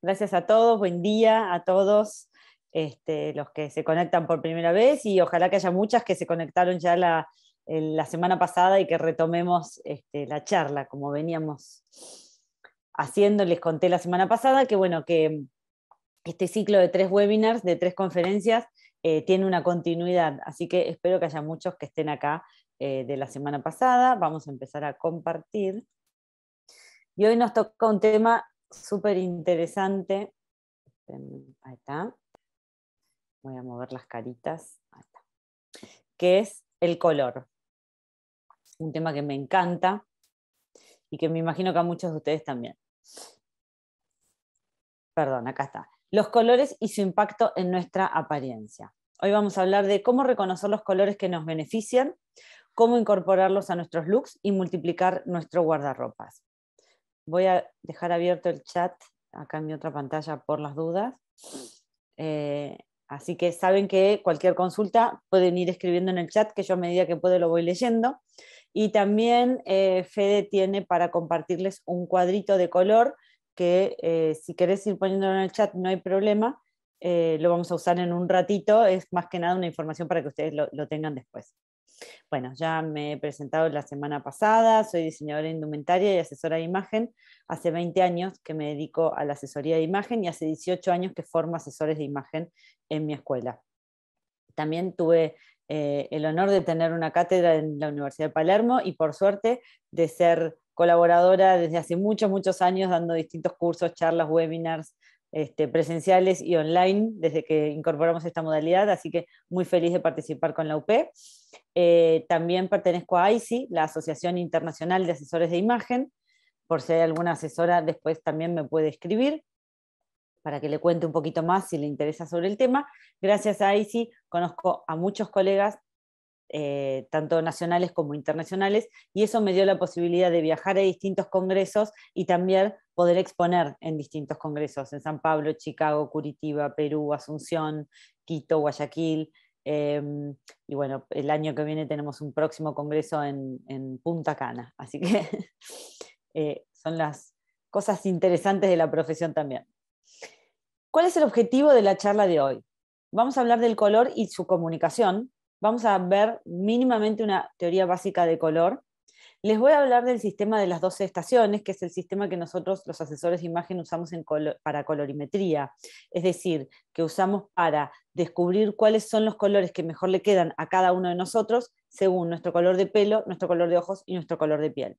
Gracias a todos, buen día a todos este, los que se conectan por primera vez y ojalá que haya muchas que se conectaron ya la, eh, semana pasada y que retomemos este, la charla como veníamos haciendo. Les conté la semana pasada que bueno, que este ciclo de tres webinars, de tres conferencias, eh, tiene una continuidad. Así que espero que haya muchos que estén acá eh, de la semana pasada. Vamos a empezar a compartir. Y hoy nos toca un tema súper interesante. Em, ahí está. Voy a mover las caritas. Ahí está. Que es el color. Un tema que me encanta y que me imagino que a muchos de ustedes también. Perdón, acá está. Los colores y su impacto en nuestra apariencia. Hoy vamos a hablar de cómo reconocer los colores que nos benefician, cómo incorporarlos a nuestros looks y multiplicar nuestro guardarropas voy a dejar abierto el chat acá en mi otra pantalla por las dudas. Eh, así que saben que cualquier consulta pueden ir escribiendo en el chat, que yo a medida que puedo lo voy leyendo. Y también eh, Fede tiene para compartirles un cuadrito de color que eh, si querés ir poniéndolo en el chat no hay problema. lo vamos a usar en un ratito, es más que nada una información para que ustedes lo tengan después. Bueno, ya me he presentado la semana pasada, soy diseñadora indumentaria y asesora de imagen. Hace 20 años que me dedico a la asesoría de imagen y hace 18 años que formo asesores de imagen en mi escuela. También tuve eh, el honor de tener una cátedra en la Universidad de Palermo y por suerte de ser colaboradora desde hace muchos, muchos años dando distintos cursos, charlas, webinars este, presenciales y online desde que incorporamos esta modalidad, así que muy feliz de participar con la UP. Eh, también pertenezco a ICI la Asociación Internacional de Asesores de Imagen, por si hay alguna asesora después también me puede escribir para que le cuente un poquito más si le interesa sobre el tema. Gracias a ICI conozco a muchos colegas eh, tanto nacionales como internacionales, y eso me dio la posibilidad de viajar a distintos congresos y también poder exponer en distintos congresos, en San Pablo, Chicago, Curitiba, Perú, Asunción, Quito, Guayaquil. Em, y bueno, el año que viene tenemos un próximo congreso en, Punta Cana, así que eh, son las cosas interesantes de la profesión también. ¿Cuál es el objetivo de la charla de hoy? Vamos a hablar del color y su comunicación, vamos a ver mínimamente una teoría básica de color. Les voy a hablar del sistema de las 12 estaciones, que es el sistema que nosotros los asesores de imagen usamos para colorimetría, es decir, que usamos para descubrir cuáles son los colores que mejor le quedan a cada uno de nosotros según nuestro color de pelo, nuestro color de ojos y nuestro color de piel.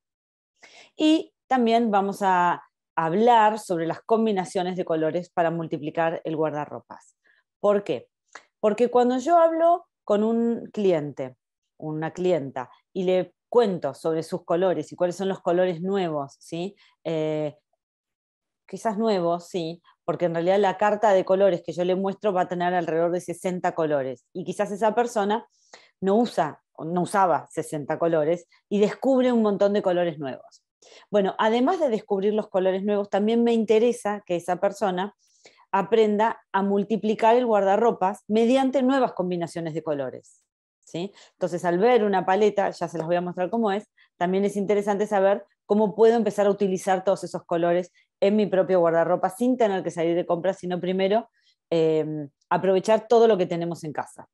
Y también vamos a hablar sobre las combinaciones de colores para multiplicar el guardarropas. ¿Por qué? Porque cuando yo hablo con un cliente, una clienta, y le cuento sobre sus colores y cuáles son los colores nuevos, ¿sí? Eh, quizás nuevos, sí, porque en realidad la carta de colores que yo le muestro va a tener alrededor de 60 colores. Y quizás esa persona no usa, no usaba 60 colores y descubre un montón de colores nuevos. Bueno, además de descubrir los colores nuevos, también me interesa que esa persona aprenda a multiplicar el guardarropa mediante nuevas combinaciones de colores. ¿sí? Entonces, al ver una paleta, ya se las voy a mostrar cómo es, también es interesante saber cómo puedo empezar a utilizar todos esos colores en mi propio guardarropa sin tener que salir de compras, sino primero em, aprovechar todo lo que tenemos en casa,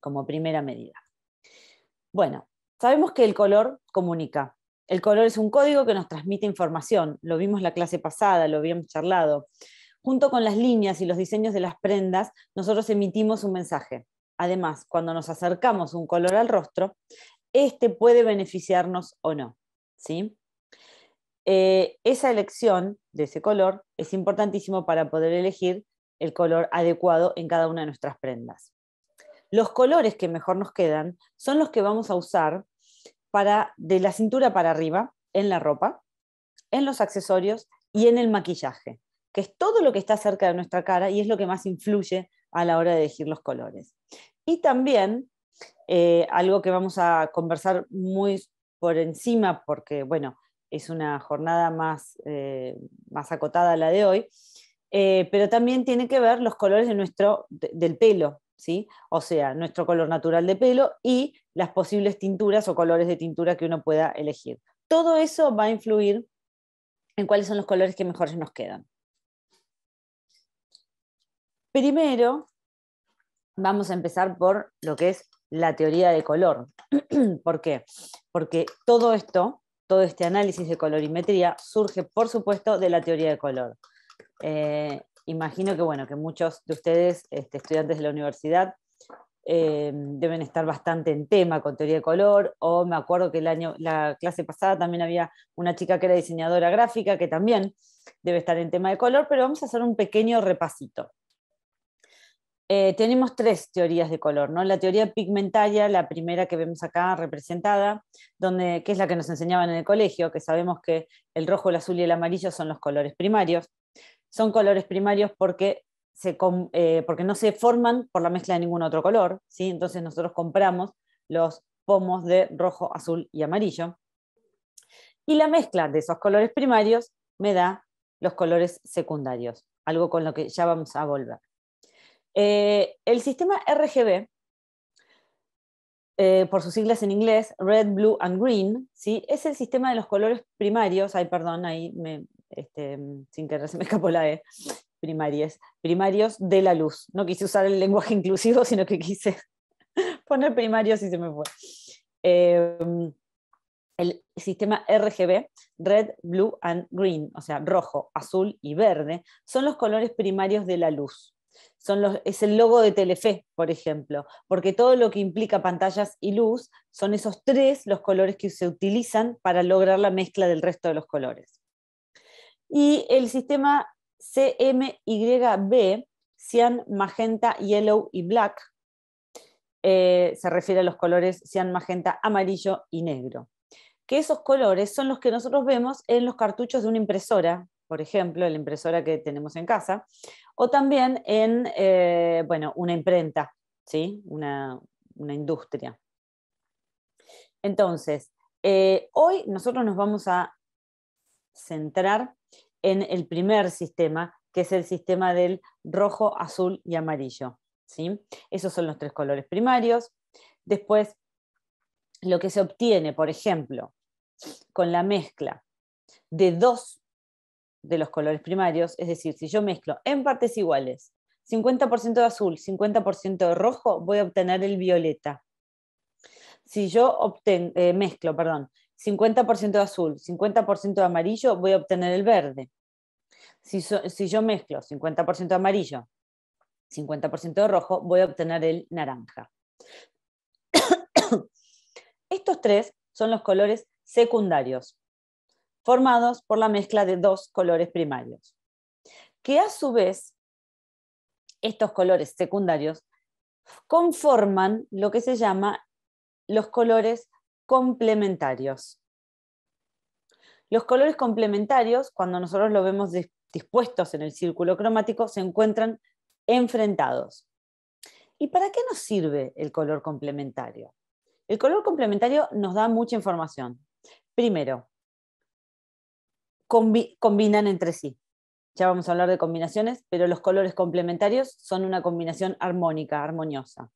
como primera medida. Bueno, sabemos que el color comunica, el color es un código que nos transmite información, lo vimos la clase pasada, lo habíamos charlado. Junto con las líneas y los diseños de las prendas, nosotros emitimos un mensaje. Además, cuando nos acercamos un color al rostro, este puede beneficiarnos o no. ¿sí? Eh, esa elección de ese color es importantísimo para poder elegir el color adecuado en cada una de nuestras prendas. Los colores que mejor nos quedan son los que vamos a usar para, de la cintura para arriba en la ropa, en los accesorios y en el maquillaje que es todo lo que está cerca de nuestra cara y es lo que más influye a la hora de elegir los colores. Y también eh, algo que vamos a conversar muy por encima, porque bueno, es una jornada más, eh, más acotada la de hoy, eh, pero también tiene que ver los colores de nuestro, del pelo, ¿sí? o sea, nuestro color natural de pelo y las posibles tinturas o colores de tintura que uno pueda elegir. Todo eso va a influir en cuáles son los colores que mejor nos quedan. Primero, vamos a empezar por lo que es la teoría de color. ¿Por qué? Porque todo esto, todo este análisis de colorimetría surge, por supuesto, de la teoría de color. Eh, imagino que, bueno, que muchos de ustedes, este, estudiantes de la universidad, eh, deben estar bastante en tema con teoría de color, o me acuerdo que el año, la clase pasada también había una chica que era diseñadora gráfica que también debe estar en tema de color, pero vamos a hacer un pequeño repasito. Eh, tenemos tres teorías de color, ¿no? La teoría pigmentaria, la primera que vemos acá representada, donde, que es la que nos enseñaban en el colegio, que sabemos que el rojo, el azul y el amarillo son los colores primarios. Son colores primarios porque, eh, porque no se forman por la mezcla de ningún otro color, Entonces nosotros compramos los pomos de rojo, azul y amarillo. Y la mezcla de esos colores primarios me da los colores secundarios, algo con lo que ya vamos a volver. Eh, el sistema RGB, eh, por sus siglas en inglés, Red, Blue and Green, ¿sí? es el sistema de los colores primarios, ay, perdón, ahí me, este, sin querer se me escapó la E, primarios, primarios de la luz. No quise usar el lenguaje inclusivo, sino que quise poner primarios y se me fue. Em, el sistema RGB, red, blue and green, o sea, rojo, azul y verde, son los colores primarios de la luz es el logo de Telefe, por ejemplo, porque todo lo que implica pantallas y luz son esos tres los colores que se utilizan para lograr la mezcla del resto de los colores. Y el sistema CMYB, cian, magenta, yellow y black, eh, se refiere a los colores cian, magenta, amarillo y negro. Que esos colores son los que nosotros vemos en los cartuchos de una impresora por ejemplo, la impresora que tenemos en casa, o también en eh, bueno, una imprenta, ¿sí? una, industria. Entonces, eh, hoy nosotros nos vamos a centrar en el primer sistema, que es el sistema del rojo, azul y amarillo. ¿sí? Esos son los tres colores primarios. Después, lo que se obtiene, por ejemplo, con la mezcla de dos de los colores primarios, es decir, si yo mezclo en partes iguales 50% de azul, 50% de rojo, voy a obtener el violeta. Si yo eh, mezclo perdón, 50% de azul, 50% de amarillo, voy a obtener el verde. Si, si yo mezclo 50% de amarillo, 50% de rojo, voy a obtener el naranja. Estos tres son los colores secundarios formados por la mezcla de dos colores primarios, que a su vez, estos colores secundarios conforman lo que se llama los colores complementarios. Los colores complementarios, cuando nosotros los vemos dispuestos en el círculo cromático, se encuentran enfrentados. ¿Y para qué nos sirve el color complementario? El color complementario nos da mucha información. Primero, combinan entre sí. Ya vamos a hablar de combinaciones, pero los colores complementarios son una combinación armónica, armoniosa.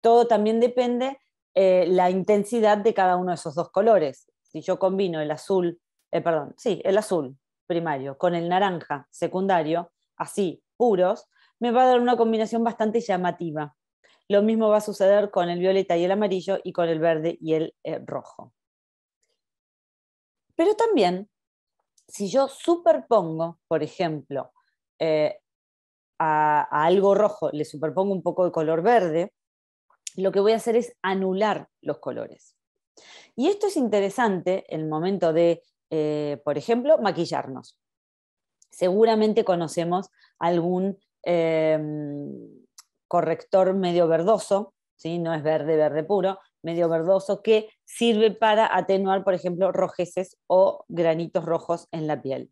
Todo también depende eh, la intensidad de cada uno de esos dos colores. Si yo combino el azul, eh, perdón, sí, el azul primario con el naranja secundario, así puros, me va a dar una combinación bastante llamativa. Lo mismo va a suceder con el violeta y el amarillo y con el verde y el eh, rojo. Pero también si yo superpongo, por ejemplo, eh, a, algo rojo, le superpongo un poco de color verde, lo que voy a hacer es anular los colores. Y esto es interesante en el momento de, eh, por ejemplo, maquillarnos. Seguramente conocemos algún em, corrector medio verdoso, ¿sí? no es verde, verde puro, medio verdoso que sirve para atenuar, por ejemplo, rojeces o granitos rojos en la piel.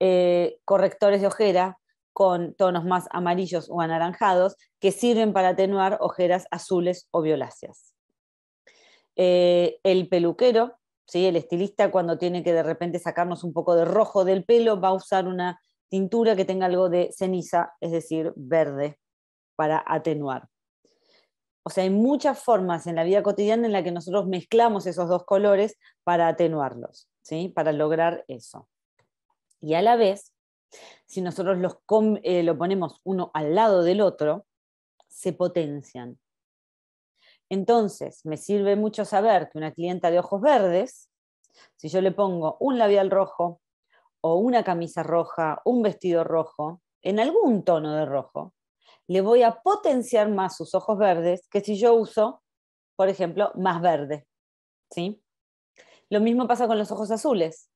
Eh, correctores de ojera con tonos más amarillos o anaranjados que sirven para atenuar ojeras azules o violáceas. Eh, el peluquero, ¿sí? el estilista, cuando tiene que de repente sacarnos un poco de rojo del pelo, va a usar una tintura que tenga algo de ceniza, es decir, verde, para atenuar. O sea, hay muchas formas en la vida cotidiana en la que nosotros mezclamos esos dos colores para atenuarlos, ¿sí? para lograr eso. Y a la vez, si nosotros los eh, lo ponemos uno al lado del otro, se potencian. Entonces, me sirve mucho saber que una clienta de ojos verdes, si yo le pongo un labial rojo o una camisa roja, un vestido rojo, en algún tono de rojo, le voy a potenciar más sus ojos verdes que si yo uso, por ejemplo, más verde. ¿Sí? Lo mismo pasa con los ojos azules.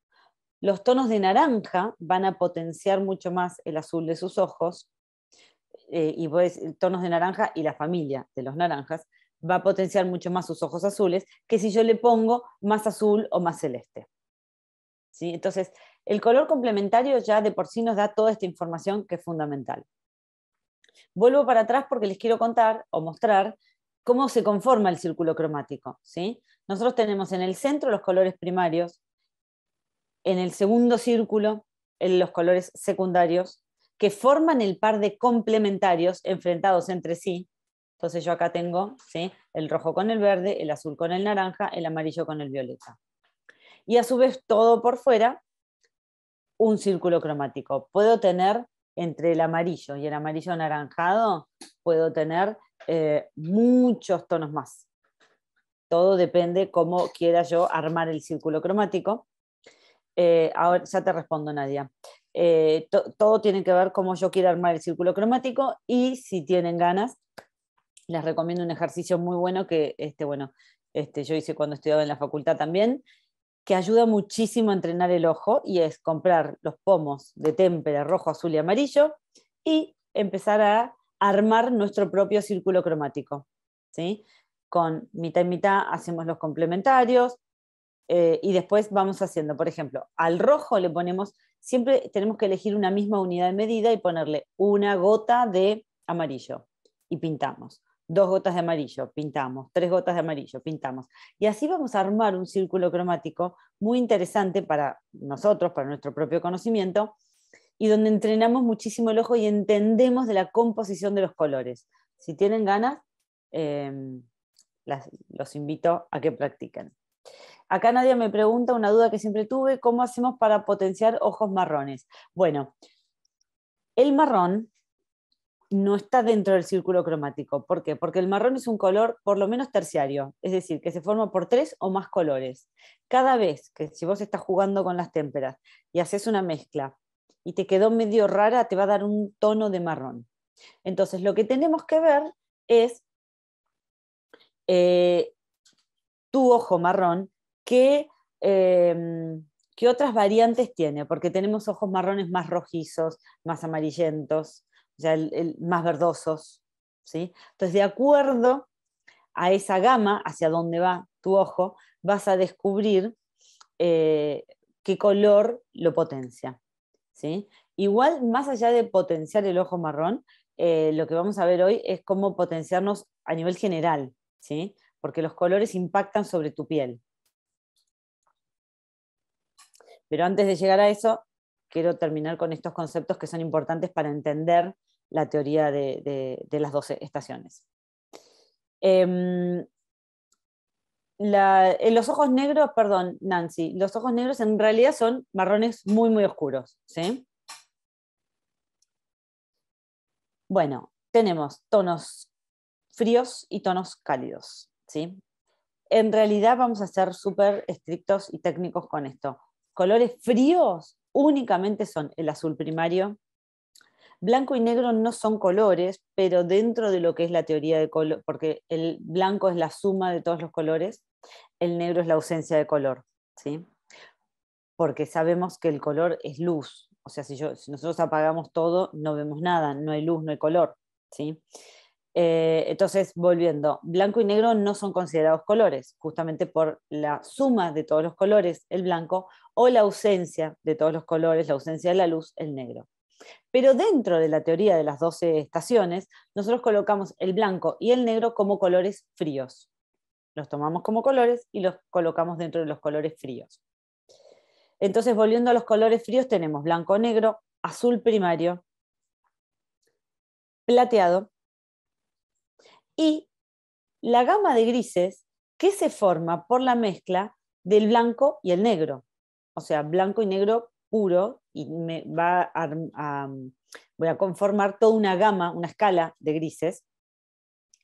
Los tonos de naranja van a potenciar mucho más el azul de sus ojos, eh, y pues, tonos de naranja y la familia de los naranjas va a potenciar mucho más sus ojos azules que si yo le pongo más azul o más celeste. ¿Sí? Entonces, el color complementario ya de por sí nos da toda esta información que es fundamental. Vuelvo para atrás porque les quiero contar o mostrar cómo se conforma el círculo cromático. ¿sí? Nosotros tenemos en el centro los colores primarios, en el segundo círculo los colores secundarios, que forman el par de complementarios enfrentados entre sí. Entonces yo acá tengo ¿sí? el rojo con el verde, el azul con el naranja, el amarillo con el violeta. Y a su vez todo por fuera, un círculo cromático. Puedo tener entre el amarillo y el amarillo anaranjado puedo tener eh, muchos tonos más. Todo depende cómo quiera yo armar el círculo cromático. Eh, ahora ya te respondo, Nadia. Eh, todo tiene que ver cómo yo quiero armar el círculo cromático y si tienen ganas, les recomiendo un ejercicio muy bueno que este, bueno, este, yo hice cuando estudiaba en la facultad también, que ayuda muchísimo a entrenar el ojo y es comprar los pomos de témpera rojo, azul y amarillo y empezar a armar nuestro propio círculo cromático. ¿sí? Con mitad y mitad hacemos los complementarios eh, y después vamos haciendo, por ejemplo, al rojo le ponemos, siempre tenemos que elegir una misma unidad de medida y ponerle una gota de amarillo y pintamos dos gotas de amarillo, pintamos, tres gotas de amarillo, pintamos. Y así vamos a armar un círculo cromático muy interesante para nosotros, para nuestro propio conocimiento, y donde entrenamos muchísimo el ojo y entendemos de la composición de los colores. Si tienen ganas, em, los invito a que practiquen. Acá Nadia me pregunta una duda que siempre tuve, ¿cómo hacemos para potenciar ojos marrones? Bueno, el marrón no está dentro del círculo cromático. ¿Por qué? Porque el marrón es un color por lo menos terciario, es decir, que se forma por tres o más colores. Cada vez que si vos estás jugando con las témperas y haces una mezcla y te quedó medio rara, te va a dar un tono de marrón. Entonces, lo que tenemos que ver es eh, tu ojo marrón, em, qué otras variantes tiene, porque tenemos ojos marrones más rojizos, más amarillentos, más verdosos. Entonces, de acuerdo a esa gama, hacia dónde va tu ojo, vas a descubrir eh, qué color lo potencia. ¿sí? Igual, más allá de potenciar el ojo marrón, eh, lo que vamos a ver hoy es cómo potenciarnos a nivel general, porque los colores impactan sobre tu piel. Pero antes de llegar a eso, quiero terminar con estos conceptos que son importantes para entender la teoría de, las 12 estaciones. Em, eh, los ojos negros, perdón, Nancy, los ojos negros en realidad son marrones muy, muy oscuros. ¿sí? Bueno, tenemos tonos fríos y tonos cálidos. ¿sí? En realidad vamos a ser súper estrictos y técnicos con esto. Colores fríos únicamente son el azul primario, Blanco y negro no son colores, pero dentro de lo que es la teoría de color, porque el blanco es la suma de todos los colores, el negro es la ausencia de color, ¿sí? Porque sabemos que el color es luz, o sea, si, nosotros apagamos todo, no vemos nada, no hay luz, no hay color, ¿sí? Eh, entonces, volviendo, blanco y negro no son considerados colores, justamente por la suma de todos los colores, el blanco, o la ausencia de todos los colores, la ausencia de la luz, el negro. Pero dentro de la teoría de las 12 estaciones, nosotros colocamos el blanco y el negro como colores fríos. Los tomamos como colores y los colocamos dentro de los colores fríos. Entonces, volviendo a los colores fríos, tenemos blanco-negro, azul primario, plateado y la gama de grises que se forma por la mezcla del blanco y el negro. O sea, blanco y negro y me va mm, a, conformar toda una gama, una escala de grises.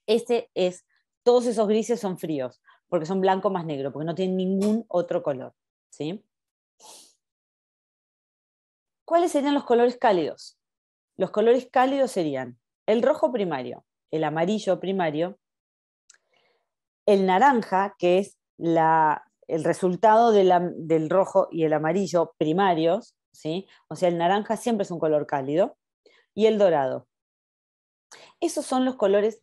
Este es, todos esos grises son fríos, porque son blanco más negro, porque no tienen ningún otro color. ¿sí? ¿Cuáles serían los colores cálidos? Los colores cálidos serían el rojo primario, el amarillo primario, el naranja, que es la el resultado del rojo y el amarillo primarios, ¿sí? o sea, el naranja siempre es un color cálido, y el dorado. Esos son los colores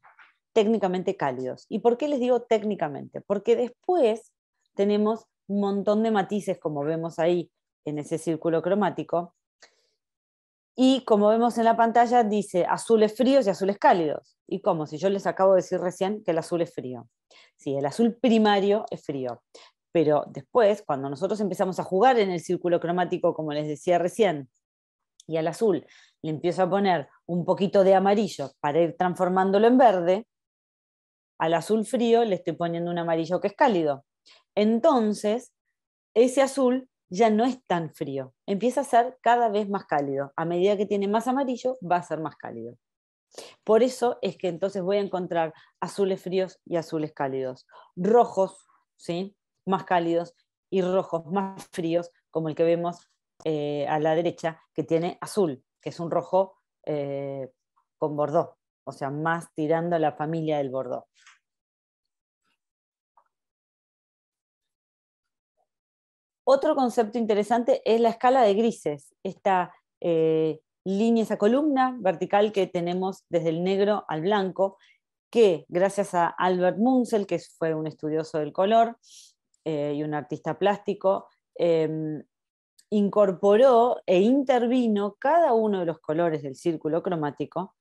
técnicamente cálidos. ¿Y por qué les digo técnicamente? Porque después tenemos un montón de matices, como vemos ahí en ese círculo cromático, y como vemos en la pantalla, dice azules fríos y azules cálidos. ¿Y cómo? Si yo les acabo de decir recién que el azul es frío. Sí, el azul primario es frío. Pero después, cuando nosotros empezamos a jugar en el círculo cromático, como les decía recién, y al azul le empiezo a poner un poquito de amarillo para ir transformándolo en verde, al azul frío le estoy poniendo un amarillo que es cálido. Entonces, ese azul ya no es tan frío, empieza a ser cada vez más cálido. A medida que tiene más amarillo, va a ser más cálido. Por eso es que entonces voy a encontrar azules fríos y azules cálidos, rojos, ¿sí? más cálidos y rojos más fríos, como el que vemos eh, a la derecha, que tiene azul, que es un rojo eh, con bordó, o sea, más tirando a la familia del bordó. Otro concepto interesante es la escala de grises, esta eh, línea, esa columna vertical que tenemos desde el negro al blanco, que gracias a Albert Munzel, que fue un estudioso del color, eh, y un artista plástico, em, incorporó e intervino cada uno de los colores del círculo cromático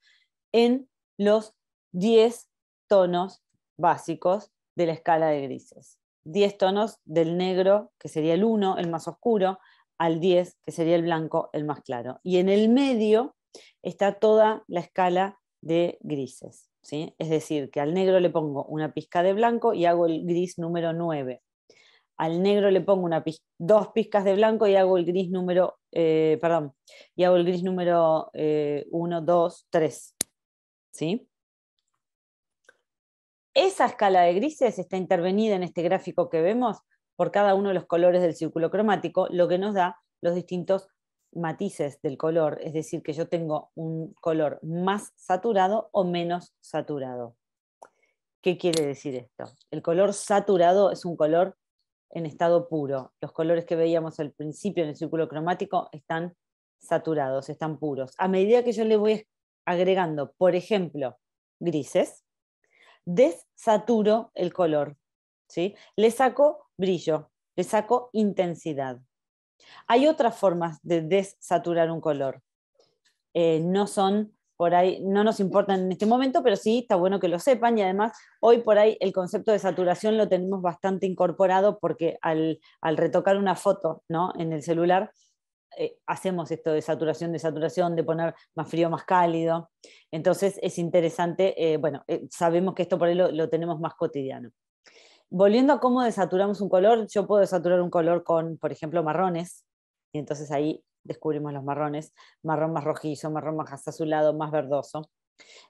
en los 10 tonos básicos de la escala de grises. 10 tonos del negro, que sería el 1, el más oscuro, al 10, que sería el blanco, el más claro. Y en el medio está toda la escala de grises. ¿sí? Es decir, que al negro le pongo una pizca de blanco y hago el gris número 9 al negro le pongo una dos pizcas de blanco y hago el gris número, eh, hago el gris número 1, 2, 3. ¿Sí? Esa escala de grises está intervenida en este gráfico que vemos por cada uno de los colores del círculo cromático, lo que nos da los distintos matices del color, es decir, que yo tengo un color más saturado o menos saturado. ¿Qué quiere decir esto? El color saturado es un color en estado puro. Los colores que veíamos al principio en el círculo cromático están saturados, están puros. A medida que yo le voy agregando, por ejemplo, grises, desaturo el color, ¿sí? le saco brillo, le saco intensidad. Hay otras formas de desaturar un color. Eh, no son por ahí no nos importan en este momento, pero sí está bueno que lo sepan y además hoy por ahí el concepto de saturación lo tenemos bastante incorporado porque al, retocar una foto ¿no? en el celular eh, hacemos esto de saturación, de saturación, de poner más frío, más cálido. Entonces es interesante, eh, bueno, eh, sabemos que esto por ahí lo tenemos más cotidiano. Volviendo a cómo desaturamos un color, yo puedo desaturar un color con, por ejemplo, marrones, y entonces ahí descubrimos los marrones, marrón más rojizo, marrón más azulado, más verdoso.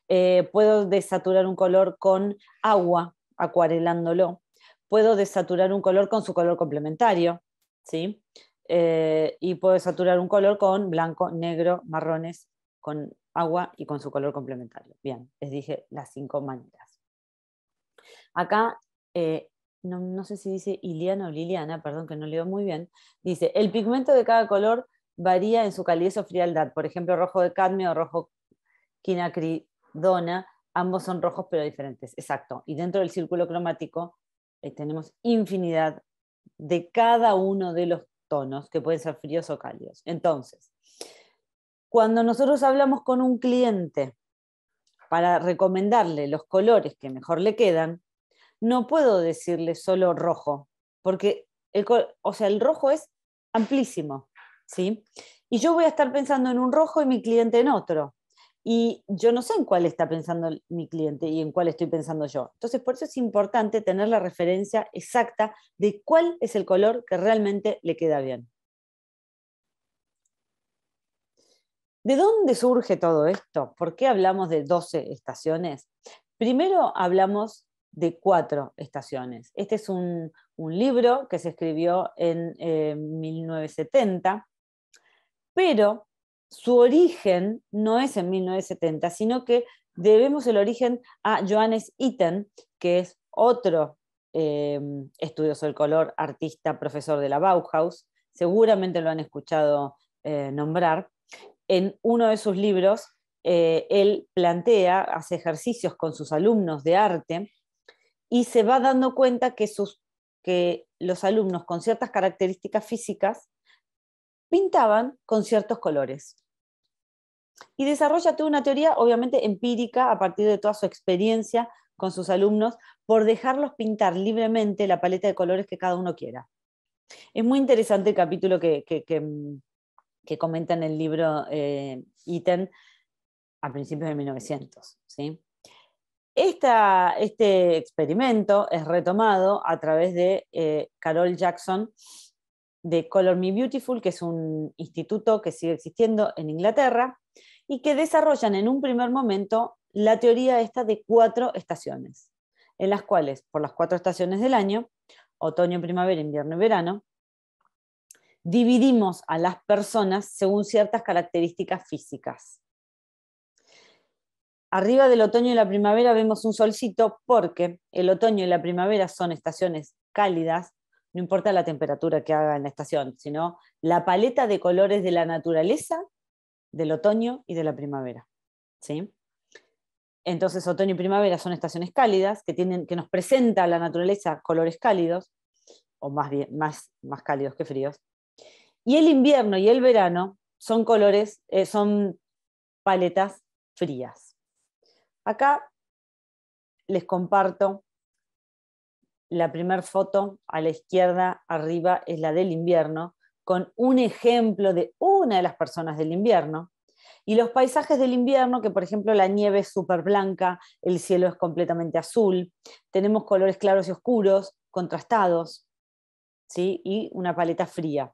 Eh, puedo desaturar un color con agua, acuarelándolo. Puedo desaturar un color con su color complementario, ¿sí? Eh, y puedo desaturar un color con blanco, negro, marrones, con agua y con su color complementario. Bien, les dije las cinco maneras. Acá eh, no, no, sé si dice Iliana o Liliana, perdón que no leo muy bien, dice, el pigmento de cada color varía en su calidez o frialdad. Por ejemplo, rojo de cadmio o rojo quinacridona, ambos son rojos pero diferentes. Exacto. Y dentro del círculo cromático eh, tenemos infinidad de cada uno de los tonos que pueden ser fríos o cálidos. Entonces, cuando nosotros hablamos con un cliente para recomendarle los colores que mejor le quedan, no puedo decirle solo rojo, porque o sea, el rojo es amplísimo. ¿sí? Y yo voy a estar pensando en un rojo y mi cliente en otro. Y yo no sé en cuál está pensando mi cliente y en cuál estoy pensando yo. Entonces, por eso es importante tener la referencia exacta de cuál es el color que realmente le queda bien. ¿De dónde surge todo esto? ¿Por qué hablamos de 12 estaciones? Primero hablamos de cuatro estaciones. Este es un, libro que se escribió en 1970 eh, pero su origen no es en 1970, sino que debemos el origen a Johannes Itten, que es otro eh, estudioso del color, artista, profesor de la Bauhaus, seguramente lo han escuchado eh, nombrar. En uno de sus libros, eh, él plantea, hace ejercicios con sus alumnos de arte y se va dando cuenta que los alumnos con ciertas características físicas pintaban con ciertos colores. Y desarrolla toda una teoría, obviamente empírica, a partir de toda su experiencia con sus alumnos, por dejarlos pintar libremente la paleta de colores que cada uno quiera. Es muy interesante el capítulo que, mm, comenta en el libro eh, a principios de 1900. este experimento es retomado a través de eh, Carol Jackson de Color Me Beautiful, que es un instituto que sigue existiendo en Inglaterra, y que desarrollan en un primer momento la teoría esta de cuatro estaciones, en las cuales, por las cuatro estaciones del año, otoño, primavera, invierno y verano, dividimos a las personas según ciertas características físicas. Arriba del otoño y la primavera vemos un solcito porque el otoño y la primavera son estaciones cálidas, no importa la temperatura que haga en la estación, sino la paleta de colores de la naturaleza, del otoño y de la primavera. ¿sí? Entonces, otoño y primavera son estaciones cálidas que, tienen, que nos presenta la naturaleza colores cálidos, o más, bien, más, cálidos que fríos. Y el invierno y el verano son colores, eh, son paletas frías. Acá les comparto la primera foto a la izquierda arriba es la del invierno, con un ejemplo de una de las personas del invierno. Y los paisajes del invierno, que por ejemplo la nieve es súper blanca, el cielo es completamente azul, tenemos colores claros y oscuros, contrastados, ¿sí? y una paleta fría.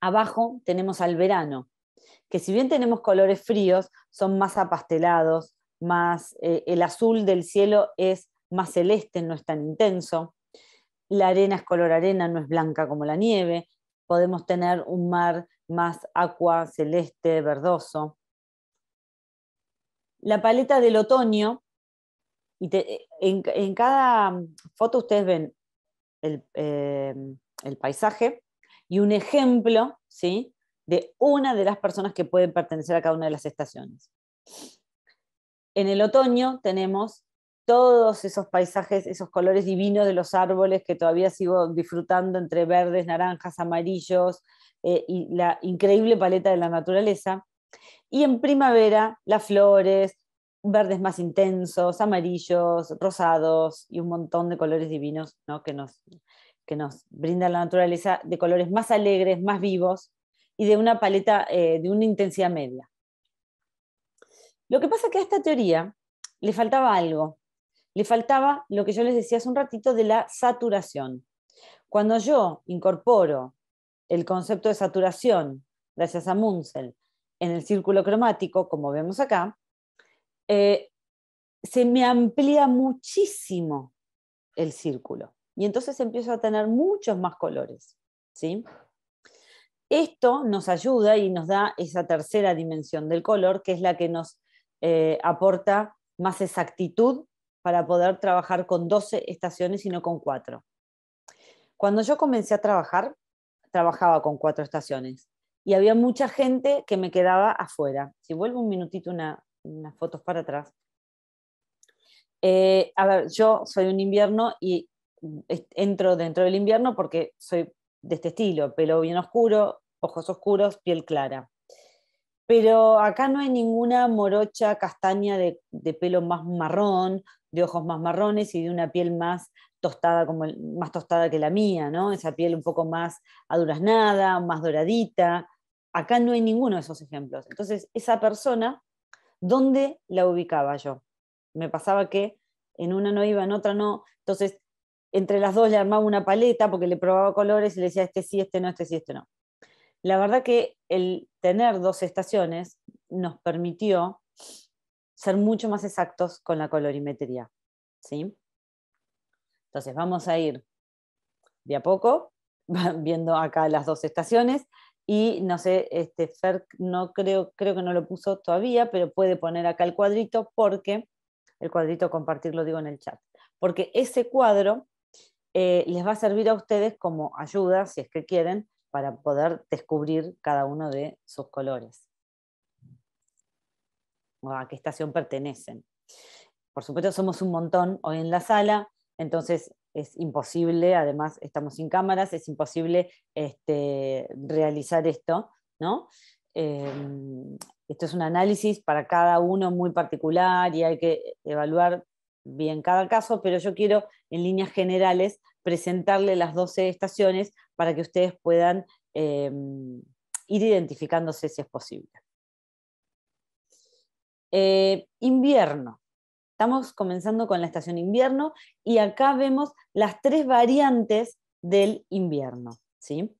Abajo tenemos al verano, que si bien tenemos colores fríos, son más apastelados, más eh, el azul del cielo es más celeste, no es tan intenso. La arena es color arena, no es blanca como la nieve. Podemos tener un mar más aqua, celeste, verdoso. La paleta del otoño, y eh, en, cada foto ustedes ven eh, el, paisaje y un ejemplo ¿sí? de una de las personas que pueden pertenecer a cada una de las estaciones. En el otoño tenemos todos esos paisajes, esos colores divinos de los árboles que todavía sigo disfrutando entre verdes, naranjas, amarillos eh, y la increíble paleta de la naturaleza. Y en primavera, las flores, verdes más intensos, amarillos, rosados y un montón de colores divinos ¿no? que, nos, que brinda la naturaleza de colores más alegres, más vivos y de una paleta eh, de una intensidad media. Lo que pasa es que a esta teoría le faltaba algo, le faltaba lo que yo les decía hace un ratito de la saturación. Cuando yo incorporo el concepto de saturación, gracias a Munsell, en el círculo cromático, como vemos acá, eh, se me amplía muchísimo el círculo y entonces empiezo a tener muchos más colores. ¿sí? Esto nos ayuda y nos da esa tercera dimensión del color, que es la que nos eh, aporta más exactitud para poder trabajar con 12 estaciones y no con 4. Cuando yo comencé a trabajar, trabajaba con 4 estaciones y había mucha gente que me quedaba afuera. Si vuelvo un minutito, unas fotos para atrás. Eh, a ver, yo soy un invierno y entro dentro del invierno porque soy de este estilo, pelo bien oscuro, ojos oscuros, piel clara. Pero acá no hay ninguna morocha castaña de pelo más marrón de ojos más marrones y de una piel más tostada, como más tostada que la mía, ¿no? Esa piel un poco más aduraznada, más doradita. Acá no hay ninguno de esos ejemplos. Entonces, esa persona, ¿dónde la ubicaba yo? Me pasaba que en una no iba, en otra no. Entonces, entre las dos le armaba una paleta porque le probaba colores y le decía este sí, este no, este sí, este no. La verdad que el tener dos estaciones nos permitió ser mucho más exactos con la colorimetría. ¿sí? Entonces vamos a ir de a poco, viendo acá las dos estaciones, y no sé, este Fer no creo, creo que no lo puso todavía, pero puede poner acá el cuadrito porque, el cuadrito compartirlo digo en el chat, porque ese cuadro eh, les va a servir a ustedes como ayuda, si es que quieren, para poder descubrir cada uno de sus colores a qué estación pertenecen. Por supuesto, somos un montón hoy en la sala, entonces es imposible, además estamos sin cámaras, es imposible este, realizar esto, ¿no? Em, esto es un análisis para cada uno muy particular y hay que evaluar bien cada caso, pero yo quiero en líneas generales presentarle las 12 estaciones para que ustedes puedan em, ir identificándose si es posible. Eh, invierno. Estamos comenzando con la estación invierno y acá vemos las tres variantes del invierno. ¿sí?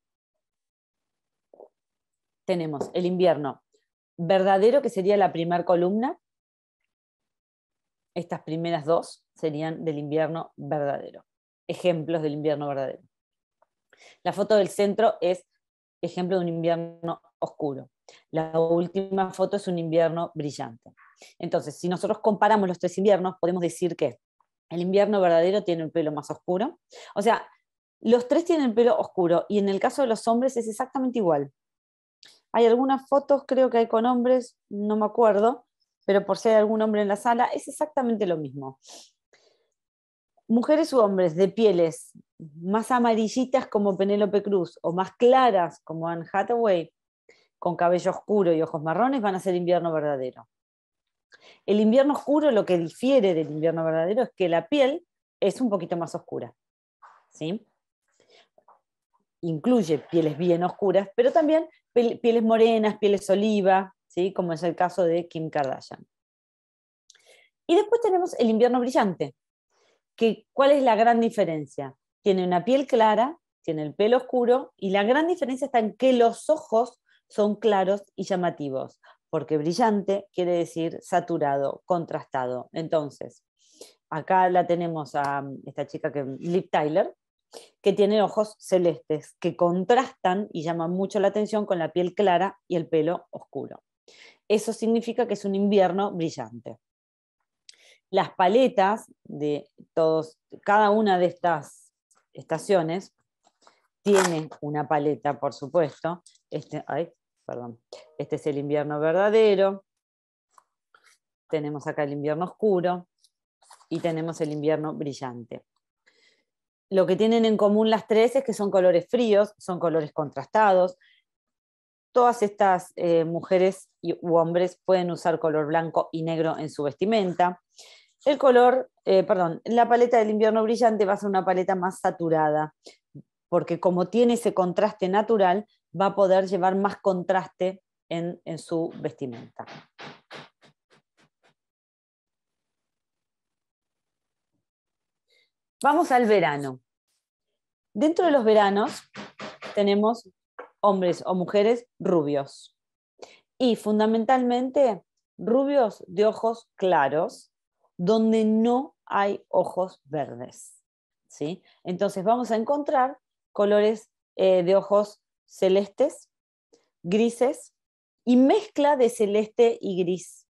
Tenemos el invierno verdadero, que sería la primera columna. Estas primeras dos serían del invierno verdadero. Ejemplos del invierno verdadero. La foto del centro es ejemplo de un invierno oscuro. La última foto es un invierno brillante. Entonces, si nosotros comparamos los tres inviernos, podemos decir que el invierno verdadero tiene el pelo más oscuro. O sea, los tres tienen el pelo oscuro y en el caso de los hombres es exactamente igual. Hay algunas fotos, creo que hay con hombres, no me acuerdo, pero por si hay algún hombre en la sala, es exactamente lo mismo. Mujeres u hombres de pieles más amarillitas como Penélope Cruz o más claras como Anne Hathaway con cabello oscuro y ojos marrones van a ser invierno verdadero. El invierno oscuro lo que difiere del invierno verdadero es que la piel es un poquito más oscura. ¿sí? Incluye pieles bien oscuras, pero también pieles morenas, pieles oliva, ¿sí? como es el caso de Kim Kardashian. Y después tenemos el invierno brillante. Que, ¿Cuál es la gran diferencia? Tiene una piel clara, tiene el pelo oscuro y la gran diferencia está en que los ojos son claros y llamativos, porque brillante quiere decir saturado, contrastado. Entonces, acá la tenemos a mm, esta chica que Lip Tyler, que tiene ojos celestes, que contrastan y llaman mucho la atención con la piel clara y el pelo oscuro. Eso significa que es un invierno brillante. Las paletas de todos, cada una de estas estaciones tiene una paleta, por supuesto. Este, este es el invierno verdadero. Tenemos acá el invierno oscuro y tenemos el invierno brillante. Lo que tienen en común las tres es que son colores fríos, son colores contrastados. Todas estas eh, mujeres y, u hombres pueden usar color blanco y negro en su vestimenta. El color, eh, perdón, la paleta del invierno brillante va a ser una paleta más saturada, porque como tiene ese contraste natural, va a poder llevar más contraste en, su vestimenta. Vamos al verano. Dentro de los veranos tenemos hombres o mujeres rubios y fundamentalmente rubios de ojos claros donde no hay ojos verdes. Entonces vamos a encontrar colores eh, de ojos celestes, grises y mezcla de celeste y gris.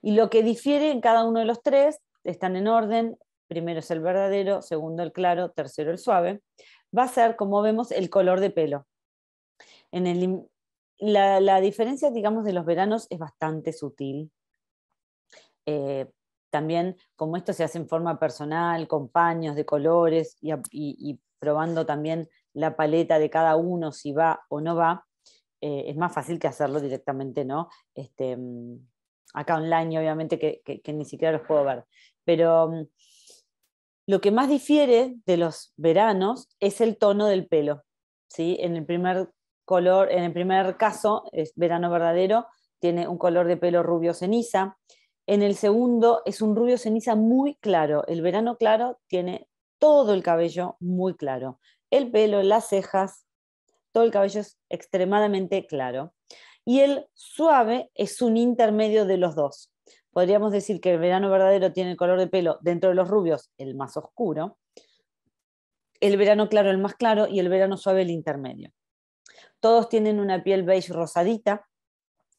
Y lo que difiere en cada uno de los tres, están en orden, primero es el verdadero, segundo el claro, tercero el suave, va a ser, como vemos, el color de pelo. En la, diferencia, digamos, de los veranos es bastante sutil. Eh, también, como esto se hace en forma personal, con paños de colores y probando también la paleta de cada uno, si va o no va, eh, es más fácil que hacerlo directamente, ¿no? Este, mm, acá online, obviamente, que, ni siquiera los puedo ver. Pero mm, lo que más difiere de los veranos es el tono del pelo. ¿sí? En el primer color, en el primer caso, es verano verdadero, tiene un color de pelo rubio ceniza. En el segundo es un rubio ceniza muy claro. El verano claro tiene todo el cabello muy claro el pelo, las cejas, todo el cabello es extremadamente claro. Y el suave es un intermedio de los dos. Podríamos decir que el verano verdadero tiene el color de pelo dentro de los rubios, el más oscuro, el verano claro, el más claro, y el verano suave, el intermedio. Todos tienen una piel beige rosadita,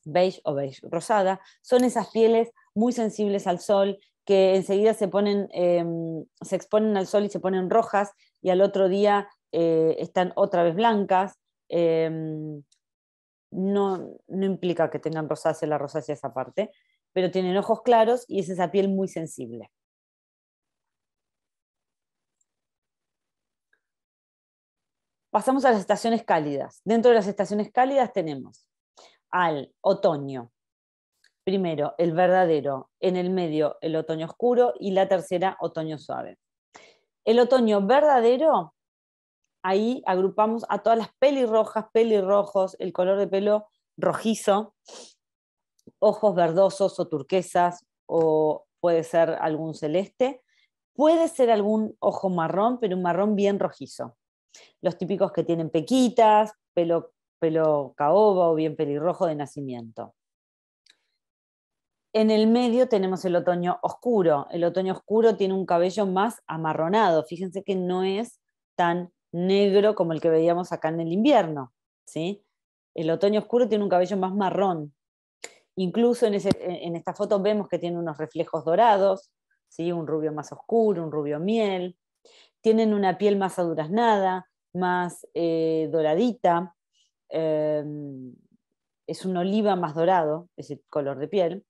beige o beige rosada. Son esas pieles muy sensibles al sol, que enseguida se em, se exponen al sol y se ponen rojas, y al otro día eh, están otra vez blancas. Em, no, no, implica que tengan rosácea, la rosácea esa parte, pero tienen ojos claros y es esa piel muy sensible. Pasamos a las estaciones cálidas. Dentro de las estaciones cálidas tenemos al otoño. Primero, el verdadero, en el medio, el otoño oscuro y la tercera, otoño suave. El otoño verdadero ahí agrupamos a todas las pelirrojas, pelirrojos, el color de pelo rojizo, ojos verdosos o turquesas, o puede ser algún celeste, puede ser algún ojo marrón, pero un marrón bien rojizo. Los típicos que tienen pequitas, pelo, pelo caoba o bien pelirrojo de nacimiento. En el medio tenemos el otoño oscuro. El otoño oscuro tiene un cabello más amarronado. Fíjense que no es tan negro como el que veíamos acá en el invierno. ¿sí? El otoño oscuro tiene un cabello más marrón. Incluso en, esta foto vemos que tiene unos reflejos dorados, ¿sí? un rubio más oscuro, un rubio miel. Tienen una piel más aduraznada, más eh, doradita. Em, es un oliva más dorado, es el color de piel,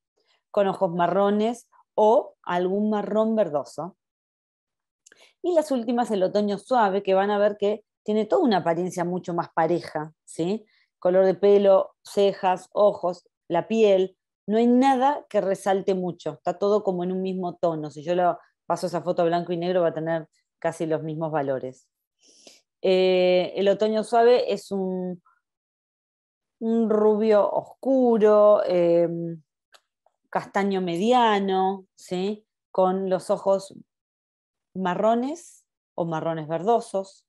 con ojos marrones o algún marrón verdoso y las últimas el otoño suave, que van a ver que tiene toda una apariencia mucho más pareja, ¿sí? Color de pelo, cejas, ojos, la piel, no hay nada que resalte mucho, está todo como en un mismo tono. Si yo lo paso esa foto a blanco y negro va a tener casi los mismos valores. Eh, el otoño suave es un, rubio oscuro, eh, castaño mediano, ¿sí? con los ojos marrones o marrones verdosos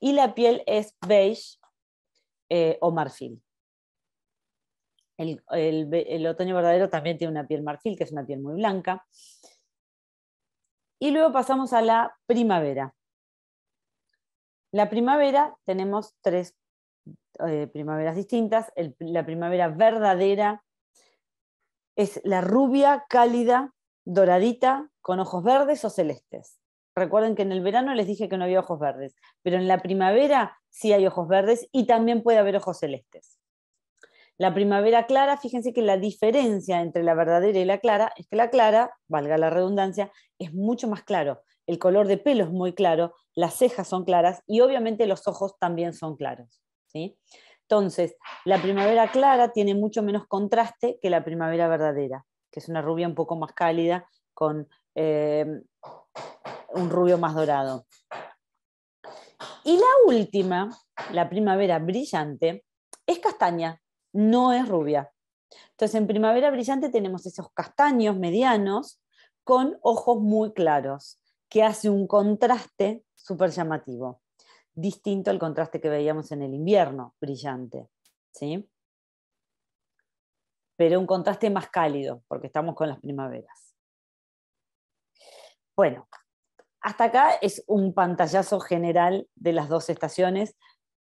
y la piel es beige eh, o marfil. El, otoño verdadero también tiene una piel marfil, que es una piel muy blanca. Y luego pasamos a la primavera. La primavera tenemos tres eh, primaveras distintas. la primavera verdadera es la rubia, cálida, doradita con ojos verdes o celestes. Recuerden que en el verano les dije que no había ojos verdes, pero en la primavera sí hay ojos verdes y también puede haber ojos celestes. La primavera clara, fíjense que la diferencia entre la verdadera y la clara es que la clara, valga la redundancia, es mucho más claro. El color de pelo es muy claro, las cejas son claras y obviamente los ojos también son claros. Entonces, la primavera clara tiene mucho menos contraste que la primavera verdadera que es una rubia un poco más cálida, con eh, un rubio más dorado. Y la última, la primavera brillante, es castaña, no es rubia. Entonces, en primavera brillante tenemos esos castaños medianos con ojos muy claros, que hace un contraste súper llamativo, distinto al contraste que veíamos en el invierno brillante. ¿sí? pero un contraste más cálido, porque estamos con las primaveras. Bueno, hasta acá es un pantallazo general de las dos estaciones.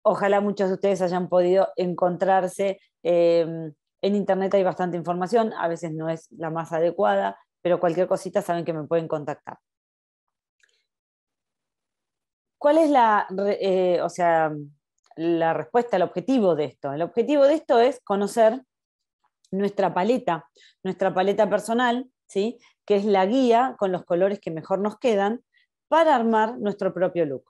Ojalá muchos de ustedes hayan podido encontrarse. Em, en Internet hay bastante información, a veces no es la más adecuada, pero cualquier cosita saben que me pueden contactar. ¿Cuál es la, eh, o sea, la respuesta, el objetivo de esto? El objetivo de esto es conocer nuestra paleta, nuestra paleta personal, ¿sí? que es la guía con los colores que mejor nos quedan para armar nuestro propio look.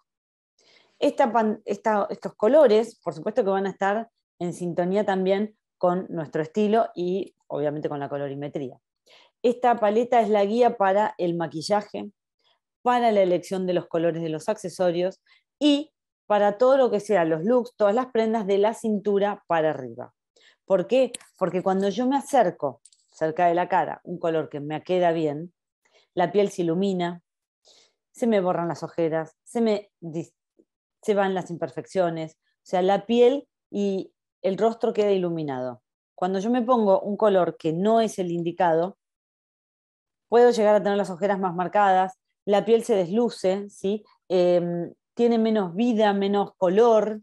estos colores, por supuesto que van a estar en sintonía también con nuestro estilo y obviamente con la colorimetría. Esta paleta es la guía para el maquillaje, para la elección de los colores de los accesorios y para todo lo que sea los looks, todas las prendas de la cintura para arriba. ¿Por qué? Porque cuando yo me acerco cerca de la cara un color que me queda bien, la piel se ilumina, se me borran las ojeras, se me se van las imperfecciones, o sea, la piel y el rostro queda iluminado. Cuando yo me pongo un color que no es el indicado, puedo llegar a tener las ojeras más marcadas, la piel se desluce, ¿sí? Em, tiene menos vida, menos color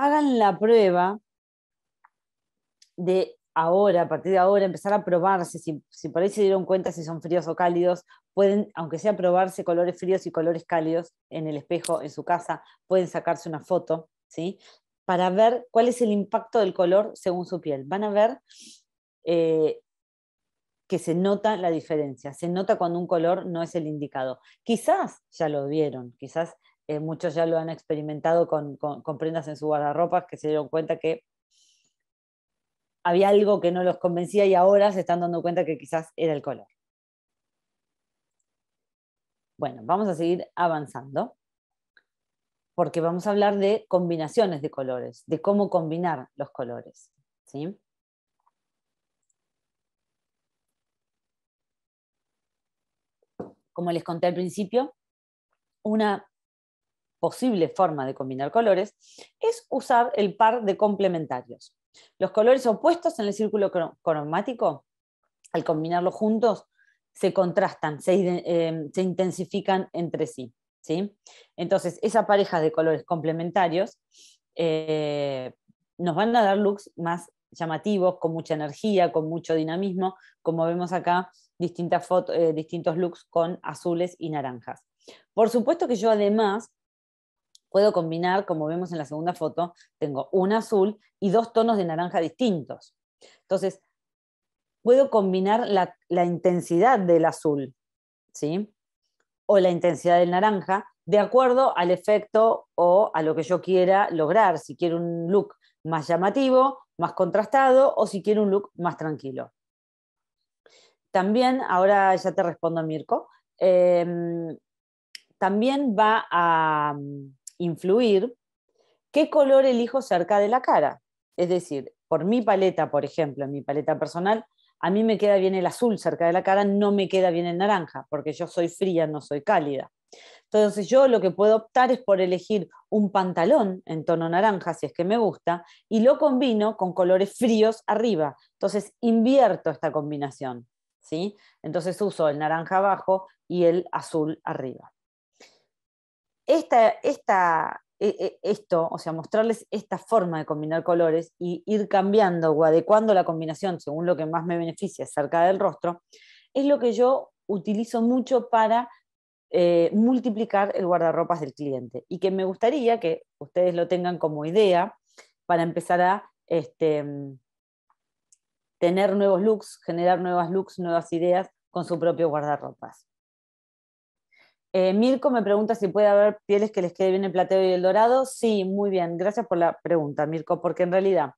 hagan la prueba de ahora, a partir de ahora, empezar a probarse, si, por ahí se dieron cuenta si son fríos o cálidos, pueden, aunque sea probarse colores fríos y colores cálidos en el espejo, en su casa, pueden sacarse una foto, ¿sí? Para ver cuál es el impacto del color según su piel. Van a ver eh, que se nota la diferencia, se nota cuando un color no es el indicado. Quizás ya lo vieron, quizás eh, muchos ya lo han experimentado con, prendas en su guardarropas que se dieron cuenta que había algo que no los convencía y ahora se están dando cuenta que quizás era el color. Bueno, vamos a seguir avanzando porque vamos a hablar de combinaciones de colores, de cómo combinar los colores. Como les conté al principio, una posible forma de combinar colores, es usar el par de complementarios. Los colores opuestos en el círculo cromático, al combinarlos juntos, se contrastan, eh, se, intensifican entre sí, sí. Entonces, esa pareja de colores complementarios eh, nos van a dar looks más llamativos, con mucha energía, con mucho dinamismo, como vemos acá, distintas foto, eh, distintos looks con azules y naranjas. Por supuesto que yo además puedo combinar, como vemos en la segunda foto, tengo un azul y dos tonos de naranja distintos. Entonces, puedo combinar la, intensidad del azul, ¿sí? O la intensidad del naranja, de acuerdo al efecto o a lo que yo quiera lograr, si quiero un look más llamativo, más contrastado, o si quiero un look más tranquilo. También, ahora ya te respondo, Mirko, em, también va a, influir qué color elijo cerca de la cara. Es decir, por mi paleta, por ejemplo, en mi paleta personal, a mí me queda bien el azul cerca de la cara, no me queda bien el naranja, porque yo soy fría, no soy cálida. Entonces yo lo que puedo optar es por elegir un pantalón en tono naranja, si es que me gusta, y lo combino con colores fríos arriba. Entonces invierto esta combinación. ¿sí? Entonces uso el naranja abajo y el azul arriba esta, e, e, esto, o sea, mostrarles esta forma de combinar colores y ir cambiando o adecuando la combinación según lo que más me beneficia cerca del rostro, es lo que yo utilizo mucho para eh, multiplicar el guardarropas del cliente y que me gustaría que ustedes lo tengan como idea para empezar a este, tener nuevos looks, generar nuevas looks, nuevas ideas con su propio guardarropas. Eh, Mirko me pregunta si puede haber pieles que les quede bien el plateado y el dorado. Sí, muy bien. Gracias por la pregunta, Mirko, porque en realidad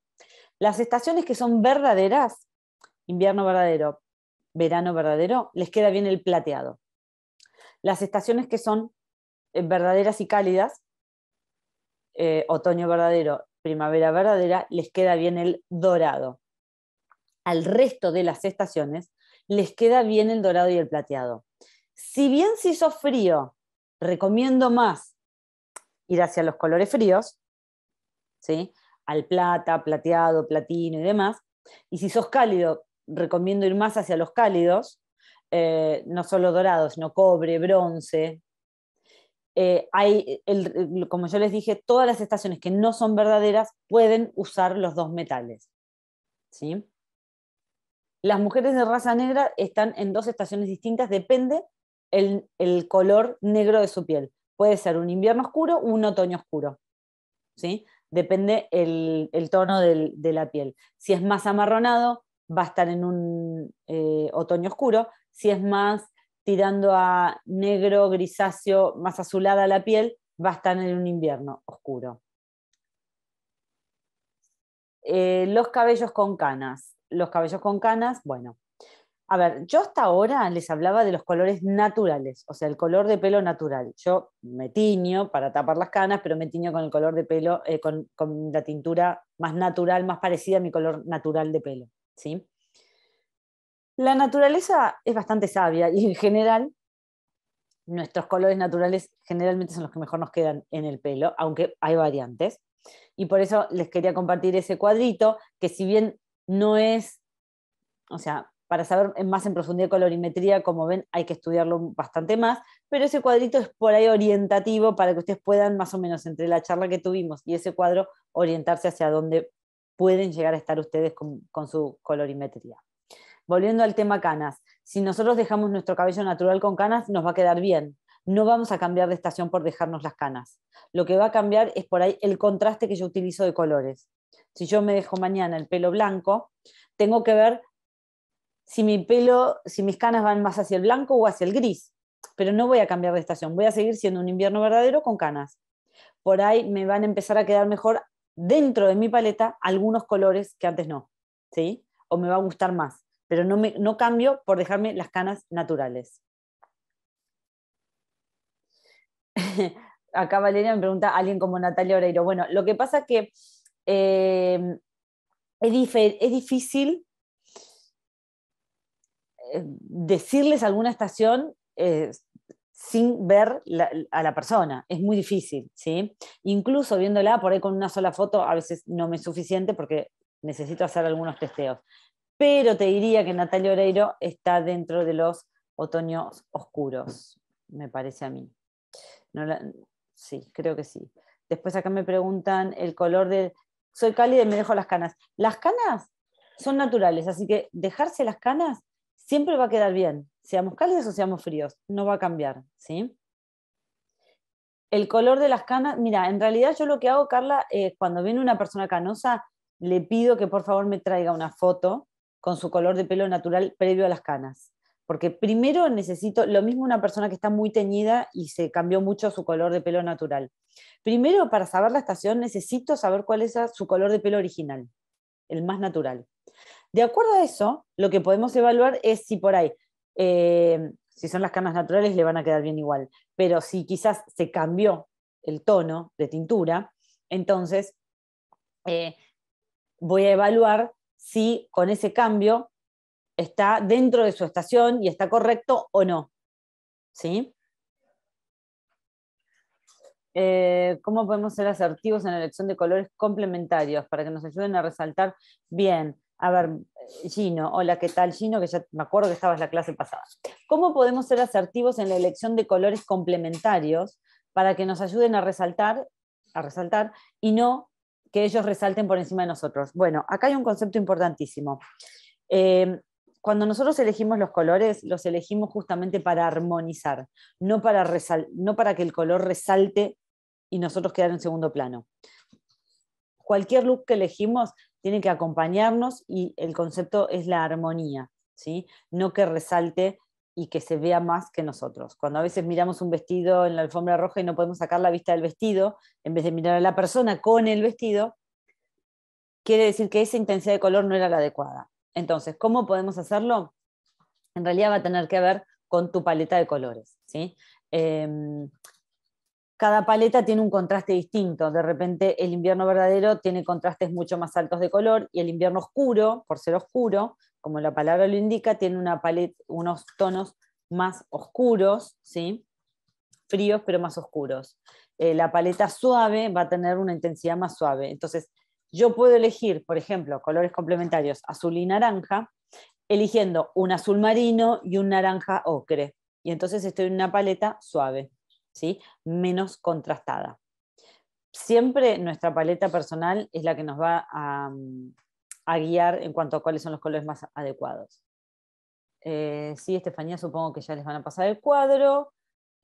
las estaciones que son verdaderas, invierno verdadero, verano verdadero, les queda bien el plateado. Las estaciones que son eh, verdaderas y cálidas, eh, otoño verdadero, primavera verdadera, les queda bien el dorado. Al resto de las estaciones les queda bien el dorado y el plateado. Si bien si sos frío, recomiendo más ir hacia los colores fríos, ¿sí? al plata, plateado, platino y demás. Y si sos cálido, recomiendo ir más hacia los cálidos, eh, no solo dorados, sino cobre, bronce. Eh, hay como yo les dije, todas las estaciones que no son verdaderas pueden usar los dos metales. ¿sí? Las mujeres de raza negra están en dos estaciones distintas, depende el, color negro de su piel. Puede ser un invierno oscuro o un otoño oscuro. ¿sí? Depende el, tono de la piel. Si es más amarronado, va a estar en un eh, otoño oscuro. Si es más tirando a negro, grisáceo, más azulada la piel, va a estar en un invierno oscuro. Eh, los cabellos con canas. Los cabellos con canas, bueno, a ver, yo hasta ahora les hablaba de los colores naturales, o sea, el color de pelo natural. Yo me tiño para tapar las canas, pero me tiño con el color de pelo, eh, con, la tintura más natural, más parecida a mi color natural de pelo. ¿sí? La naturaleza es bastante sabia y en general nuestros colores naturales generalmente son los que mejor nos quedan en el pelo, aunque hay variantes. Y por eso les quería compartir ese cuadrito, que si bien no es, o sea, para saber más en profundidad colorimetría, como ven, hay que estudiarlo bastante más, pero ese cuadrito es por ahí orientativo para que ustedes puedan más o menos entre la charla que tuvimos y ese cuadro orientarse hacia dónde pueden llegar a estar ustedes con, su colorimetría. Volviendo al tema canas, si nosotros dejamos nuestro cabello natural con canas, nos va a quedar bien. No vamos a cambiar de estación por dejarnos las canas. Lo que va a cambiar es por ahí el contraste que yo utilizo de colores. Si yo me dejo mañana el pelo blanco, tengo que ver si mi pelo, si mis canas van más hacia el blanco o hacia el gris, pero no voy a cambiar de estación, voy a seguir siendo un invierno verdadero con canas. Por ahí me van a empezar a quedar mejor dentro de mi paleta algunos colores que antes no, ¿sí? O me va a gustar más, pero no, me, no cambio por dejarme las canas naturales. Acá Valeria me pregunta alguien como Natalia Oreiro. Bueno, lo que pasa que eh, es difícil eh, decirles alguna estación eh, sin ver a la persona. Es muy difícil, ¿sí? Incluso viéndola por ahí con una sola foto, a veces no me es suficiente porque necesito hacer algunos testeos. Pero te diría que Natalia Oreiro está dentro de los otoños oscuros, me parece a mí. sí, creo que sí. Después acá me preguntan el color de... Soy cálida y me dejo las canas. Las canas son naturales, así que dejarse las canas siempre va a quedar bien, seamos cálidos o seamos fríos, no va a cambiar, ¿sí? El color de las canas, mira, en realidad yo lo que hago, Carla, es cuando viene una persona canosa, le pido que por favor me traiga una foto con su color de pelo natural previo a las canas. Porque primero necesito, lo mismo una persona que está muy teñida y se cambió mucho su color de pelo natural. Primero, para saber la estación, necesito saber cuál es su color de pelo original, el más natural. De acuerdo a eso, lo que podemos evaluar es si por ahí, eh, si son las canas naturales, le van a quedar bien igual, pero si quizás se cambió el tono de tintura, entonces eh, voy a evaluar si con ese cambio está dentro de su estación y está correcto o no. ¿Sí? Eh, ¿Cómo podemos ser asertivos en la elección de colores complementarios para que nos ayuden a resaltar bien a ver, eh, Gino, hola, ¿qué tal Gino? Que ya me acuerdo que estabas la clase pasada. ¿Cómo podemos ser asertivos en la elección de colores complementarios para que nos ayuden a resaltar, a resaltar y no que ellos resalten por encima de nosotros? Bueno, acá hay un concepto importantísimo. Eh, cuando nosotros elegimos los colores, los elegimos justamente para armonizar, no para, no para que el color resalte y nosotros quedar en segundo plano. Cualquier look que elegimos tienen que acompañarnos y el concepto es la armonía, ¿sí? no que resalte y que se vea más que nosotros. Cuando a veces miramos un vestido en la alfombra roja y no podemos sacar la vista del vestido, en vez de mirar a la persona con el vestido, quiere decir que esa intensidad de color no era la adecuada. Entonces, ¿cómo podemos hacerlo? En realidad va a tener que ver con tu paleta de colores. ¿sí? Em, cada paleta tiene un contraste distinto. De repente el invierno verdadero tiene contrastes mucho más altos de color y el invierno oscuro, por ser oscuro, como la palabra lo indica, tiene una unos tonos más oscuros, ¿sí? fríos pero más oscuros. Eh, la paleta suave va a tener una intensidad más suave. Entonces, yo puedo elegir, por ejemplo, colores complementarios azul y naranja, eligiendo un azul marino y un naranja ocre. Y entonces estoy en una paleta suave menos contrastada. Siempre nuestra paleta personal es la que nos va a, mm, guiar en cuanto a cuáles son los colores más adecuados. Eh, sí, Estefanía, supongo que ya les van a pasar el cuadro.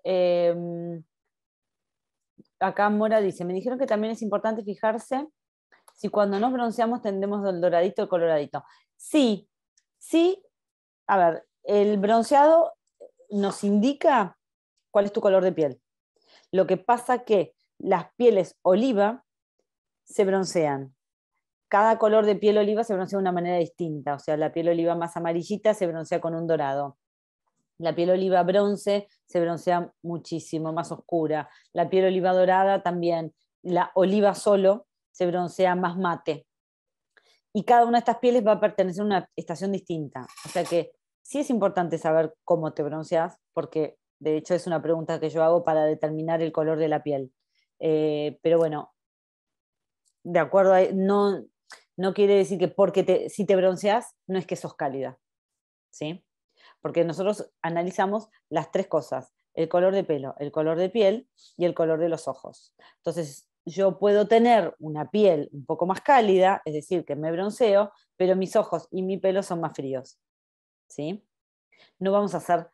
Em, acá Mora dice, me dijeron que también es importante fijarse si cuando nos bronceamos tendemos del doradito el coloradito. Sí, sí. A ver, el bronceado nos indica cuál es tu color de piel. Lo que pasa que las pieles oliva se broncean. Cada color de piel oliva se broncea de una manera distinta. O sea, la piel oliva más amarillita se broncea con un dorado. La piel oliva bronce se broncea muchísimo, más oscura. La piel oliva dorada también. La oliva solo se broncea más mate. Y cada una de estas pieles va a pertenecer a una estación distinta. O sea que sí es importante saber cómo te bronceas, porque de hecho, es una pregunta que yo hago para determinar el color de la piel. Eh, pero bueno, de acuerdo, no, no quiere decir que porque si te bronceas, no es que sos cálida. ¿sí? Porque nosotros analizamos las tres cosas, el color de pelo, el color de piel y el color de los ojos. Entonces, yo puedo tener una piel un poco más cálida, es decir, que me bronceo, pero mis ojos y mi pelo son más fríos. ¿sí? No vamos a hacer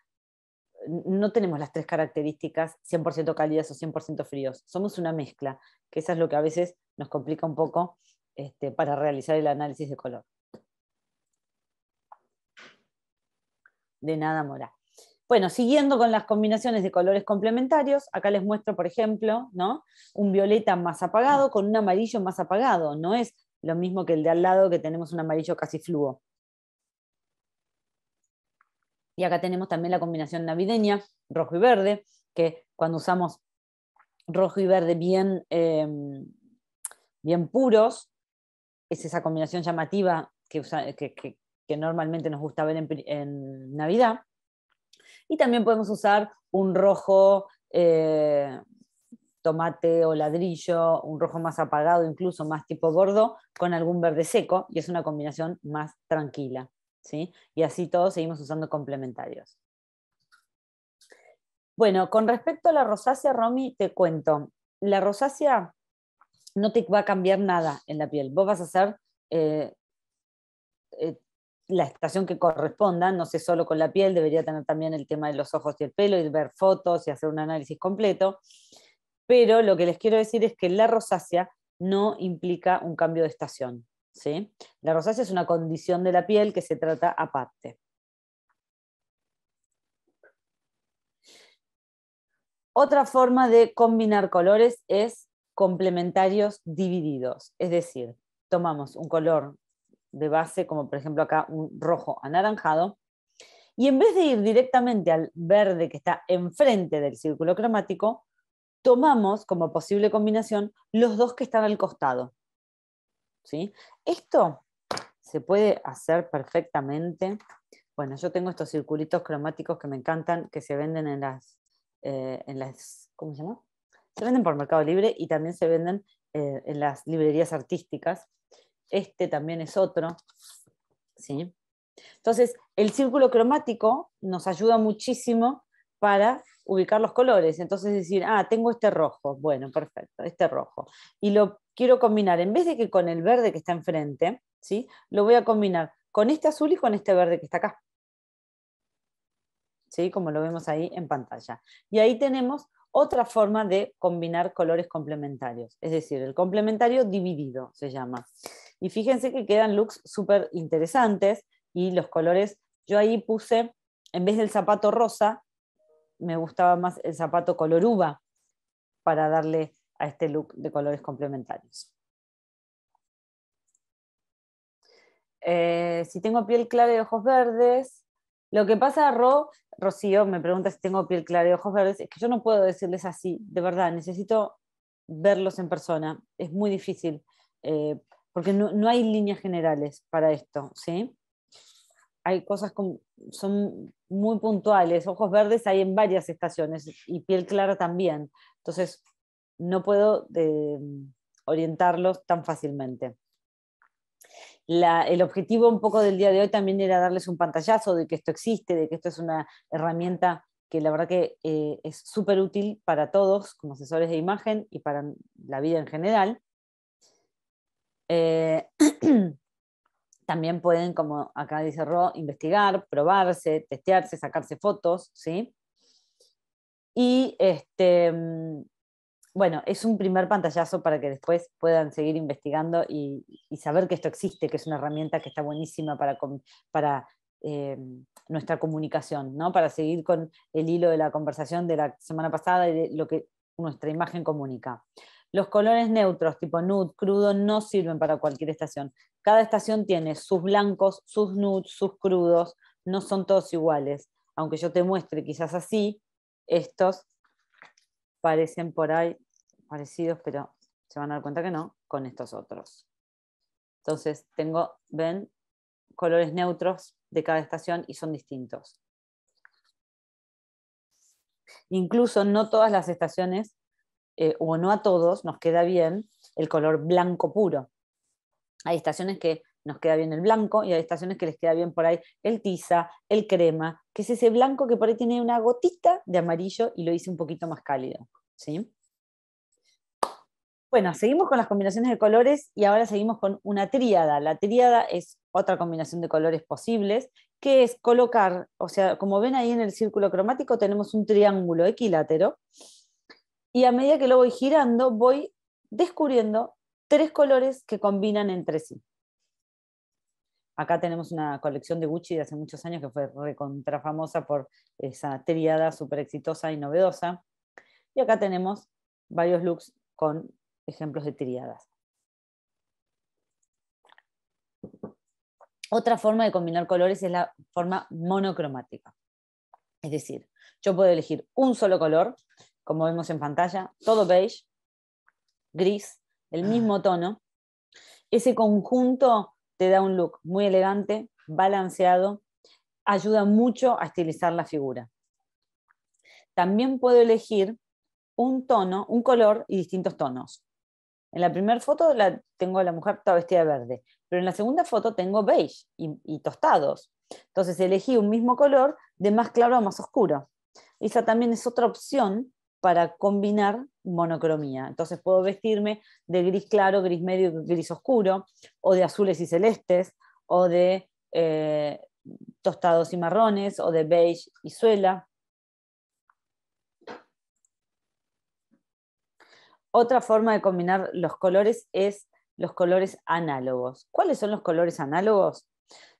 no tenemos las tres características 100% cálidas o 100% fríos. Somos una mezcla, que eso es lo que a veces nos complica un poco este, para realizar el análisis de color. De nada, Mora. Bueno, siguiendo con las combinaciones de colores complementarios, acá les muestro, por ejemplo, ¿no? un violeta más apagado con un amarillo más apagado. No es lo mismo que el de al lado que tenemos un amarillo casi fluo. Y acá tenemos también la combinación navideña, rojo y verde, que cuando usamos rojo y verde bien, em, bien puros, es esa combinación llamativa que, normalmente nos gusta ver en, Navidad. Y también podemos usar un rojo eh, tomate o ladrillo, un rojo más apagado, incluso más tipo gordo, con algún verde seco, y es una combinación más tranquila. ¿sí? Y así todos seguimos usando complementarios. Bueno, con respecto a la rosácea, Romy, te cuento. La rosácea no te va a cambiar nada en la piel. Vos vas a hacer eh, eh, la estación que corresponda, no sé solo con la piel, debería tener también el tema de los ojos y el pelo y ver fotos y hacer un análisis completo. Pero lo que les quiero decir es que la rosácea no implica un cambio de estación. La rosácea es una condición de la piel que se trata aparte. Otra forma de combinar colores es complementarios divididos, es decir, tomamos un color de base, como por ejemplo acá un rojo anaranjado, y en vez de ir directamente al verde que está enfrente del círculo cromático, tomamos como posible combinación los dos que están al costado. ¿sí? Esto se puede hacer perfectamente. Bueno, yo tengo estos circulitos cromáticos que me encantan, que se venden en las, eh, las ¿cómo se llama? Se venden por Mercado Libre y también se venden eh, en las librerías artísticas. Este también es otro, ¿sí? Entonces, el círculo cromático nos ayuda muchísimo para ubicar los colores. Entonces decir, ah, tengo este rojo. Bueno, perfecto, este rojo. Y lo quiero combinar, en vez de que con el verde que está enfrente, ¿sí? lo voy a combinar con este azul y con este verde que está acá. ¿Sí? Como lo vemos ahí en pantalla. Y ahí tenemos otra forma de combinar colores complementarios, es decir, el complementario dividido se llama. Y fíjense que quedan looks súper interesantes y los colores, yo ahí puse, en vez del zapato rosa, me gustaba más el zapato color uva para darle a este look de colores complementarios. Eh, si tengo piel clara y ojos verdes, lo que pasa, Ro, Rocío me pregunta si tengo piel clara y ojos verdes, es que yo no puedo decirles así, de verdad, necesito verlos en persona, es muy difícil, eh, porque no, hay líneas generales para esto, ¿sí? Hay cosas que son muy puntuales, ojos verdes hay en varias estaciones y piel clara también, entonces no puedo eh, orientarlos tan fácilmente. el objetivo un poco del día de hoy también era darles un pantallazo de que esto existe, de que esto es una herramienta que la verdad que eh, es súper útil para todos como asesores de imagen y para la vida en general. Eh, también pueden, como acá dice Ro, investigar, probarse, testearse, sacarse fotos, ¿sí? Y este, mm, bueno, es un primer pantallazo para que después puedan seguir investigando y, saber que esto existe, que es una herramienta que está buenísima para, eh, nuestra comunicación, ¿no? para seguir con el hilo de la conversación de la semana pasada y de lo que nuestra imagen comunica. Los colores neutros, tipo nude, crudo, no sirven para cualquier estación. Cada estación tiene sus blancos, sus nudes, sus crudos, no son todos iguales. Aunque yo te muestre quizás así, estos parecen por ahí parecidos, pero se van a dar cuenta que no, con estos otros. Entonces, tengo, ven, colores neutros de cada estación y son distintos. Incluso no todas las estaciones, eh, o no a todos, nos queda bien el color blanco puro. Hay estaciones que nos queda bien el blanco y hay estaciones que les queda bien por ahí el tiza, el crema, que es ese blanco que por ahí tiene una gotita de amarillo y lo hice un poquito más cálido. ¿sí? Bueno, seguimos con las combinaciones de colores y ahora seguimos con una tríada. La tríada es otra combinación de colores posibles, que es colocar, o sea, como ven ahí en el círculo cromático tenemos un triángulo equilátero y a medida que lo voy girando voy descubriendo tres colores que combinan entre sí. Acá tenemos una colección de Gucci de hace muchos años que fue recontrafamosa por esa triada súper exitosa y novedosa. Y acá tenemos varios looks con ejemplos de triadas. Otra forma de combinar colores es la forma monocromática. Es decir, yo puedo elegir un solo color, como vemos en pantalla, todo beige, gris, el mismo tono. Ese conjunto da un look muy elegante, balanceado, ayuda mucho a estilizar la figura. También puedo elegir un tono, un color y distintos tonos. En la primera foto la, tengo a la mujer toda vestida de verde, pero en la segunda foto tengo beige y, y tostados. Entonces elegí un mismo color de más claro a más oscuro. Esa también es otra opción para combinar monocromía. Entonces puedo vestirme de gris claro, gris medio, gris oscuro, o de azules y celestes, o de eh, tostados y marrones, o de beige y suela. Otra forma de combinar los colores es los colores análogos. ¿Cuáles son los colores análogos?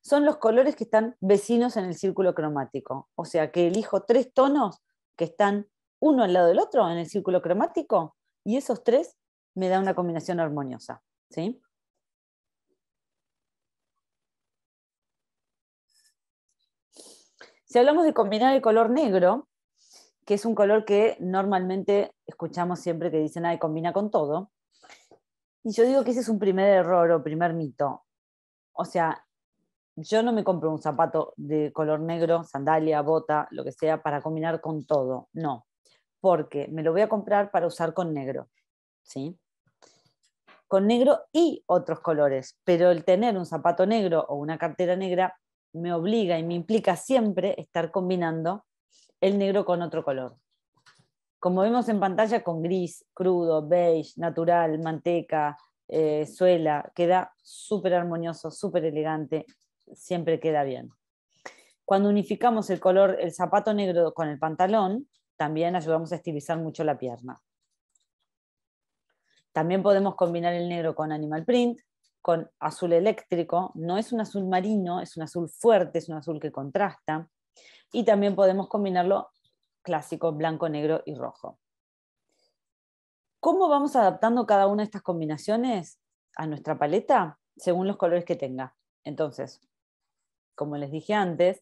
Son los colores que están vecinos en el círculo cromático. O sea, que elijo tres tonos que están uno al lado del otro en el círculo cromático y esos tres me dan una combinación armoniosa. Si hablamos de combinar el color negro, que es un color que normalmente escuchamos siempre que dicen, ay, combina con todo. Y yo digo que ese es un primer error o primer mito. O sea, yo no me compro un zapato de color negro, sandalia, bota, lo que sea, para combinar con todo. No porque me lo voy a comprar para usar con negro, ¿sí? Con negro y otros colores, pero el tener un zapato negro o una cartera negra me obliga y me implica siempre estar combinando el negro con otro color. Como vemos en pantalla, con gris, crudo, beige, natural, manteca, eh, suela, queda súper armonioso, súper elegante, siempre queda bien. Cuando unificamos el color, el zapato negro con el pantalón, también ayudamos a estilizar mucho la pierna. También podemos combinar el negro con animal print, con azul eléctrico. No es un azul marino, es un azul fuerte, es un azul que contrasta. Y también podemos combinarlo clásico, blanco, negro y rojo. ¿Cómo vamos adaptando cada una de estas combinaciones a nuestra paleta? Según los colores que tenga. Entonces, como les dije antes,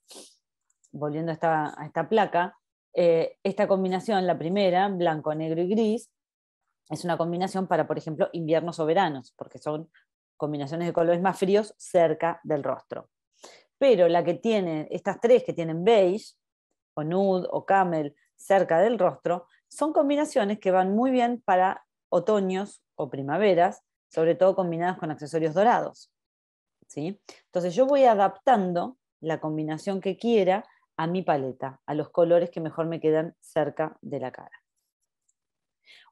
volviendo a esta, a esta placa, eh, esta combinación, la primera, blanco, negro y gris, es una combinación para, por ejemplo, inviernos o veranos, porque son combinaciones de colores más fríos cerca del rostro. Pero la que tiene, estas tres que tienen beige, o nude, o camel, cerca del rostro, son combinaciones que van muy bien para otoños o primaveras, sobre todo combinadas con accesorios dorados. ¿sí? Entonces yo voy adaptando la combinación que quiera a mi paleta, a los colores que mejor me quedan cerca de la cara.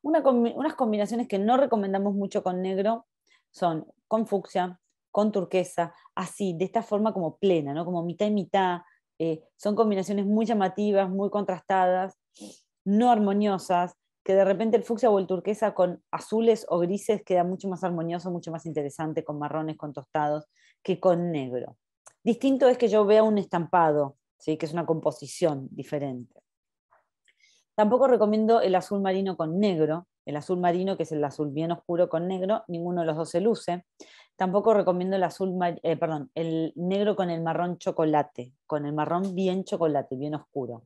unas combinaciones que no recomendamos mucho con negro son con fucsia, con turquesa, así, de esta forma como plena, ¿no? como mitad y mitad. Eh, son combinaciones muy llamativas, muy contrastadas, no armoniosas, que de repente el fucsia o el turquesa con azules o grises queda mucho más armonioso, mucho más interesante con marrones, con tostados, que con negro. Distinto es que yo vea un estampado que es una composición diferente. Tampoco recomiendo el azul marino con negro, el azul marino que es el azul bien oscuro con negro, ninguno de los dos se luce. Tampoco recomiendo el azul, eh, perdón, el negro con el marrón chocolate, con el marrón bien chocolate, bien oscuro.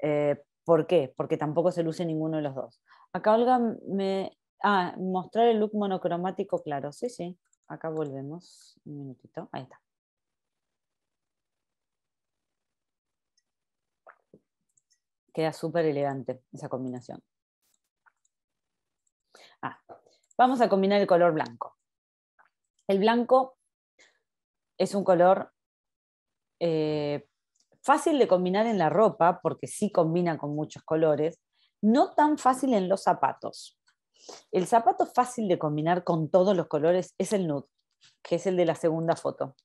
Eh, ¿Por qué? Porque tampoco se luce ninguno de los dos. Acá Olga me... Ah, mostrar el look monocromático claro. Sí, sí. Acá volvemos. Un minutito. Ahí está. Queda súper elegante esa combinación. Ah, vamos a combinar el color blanco. El blanco es un color eh, fácil de combinar en la ropa, porque sí combina con muchos colores, no tan fácil en los zapatos. El zapato fácil de combinar con todos los colores es el nude, que es el de la segunda foto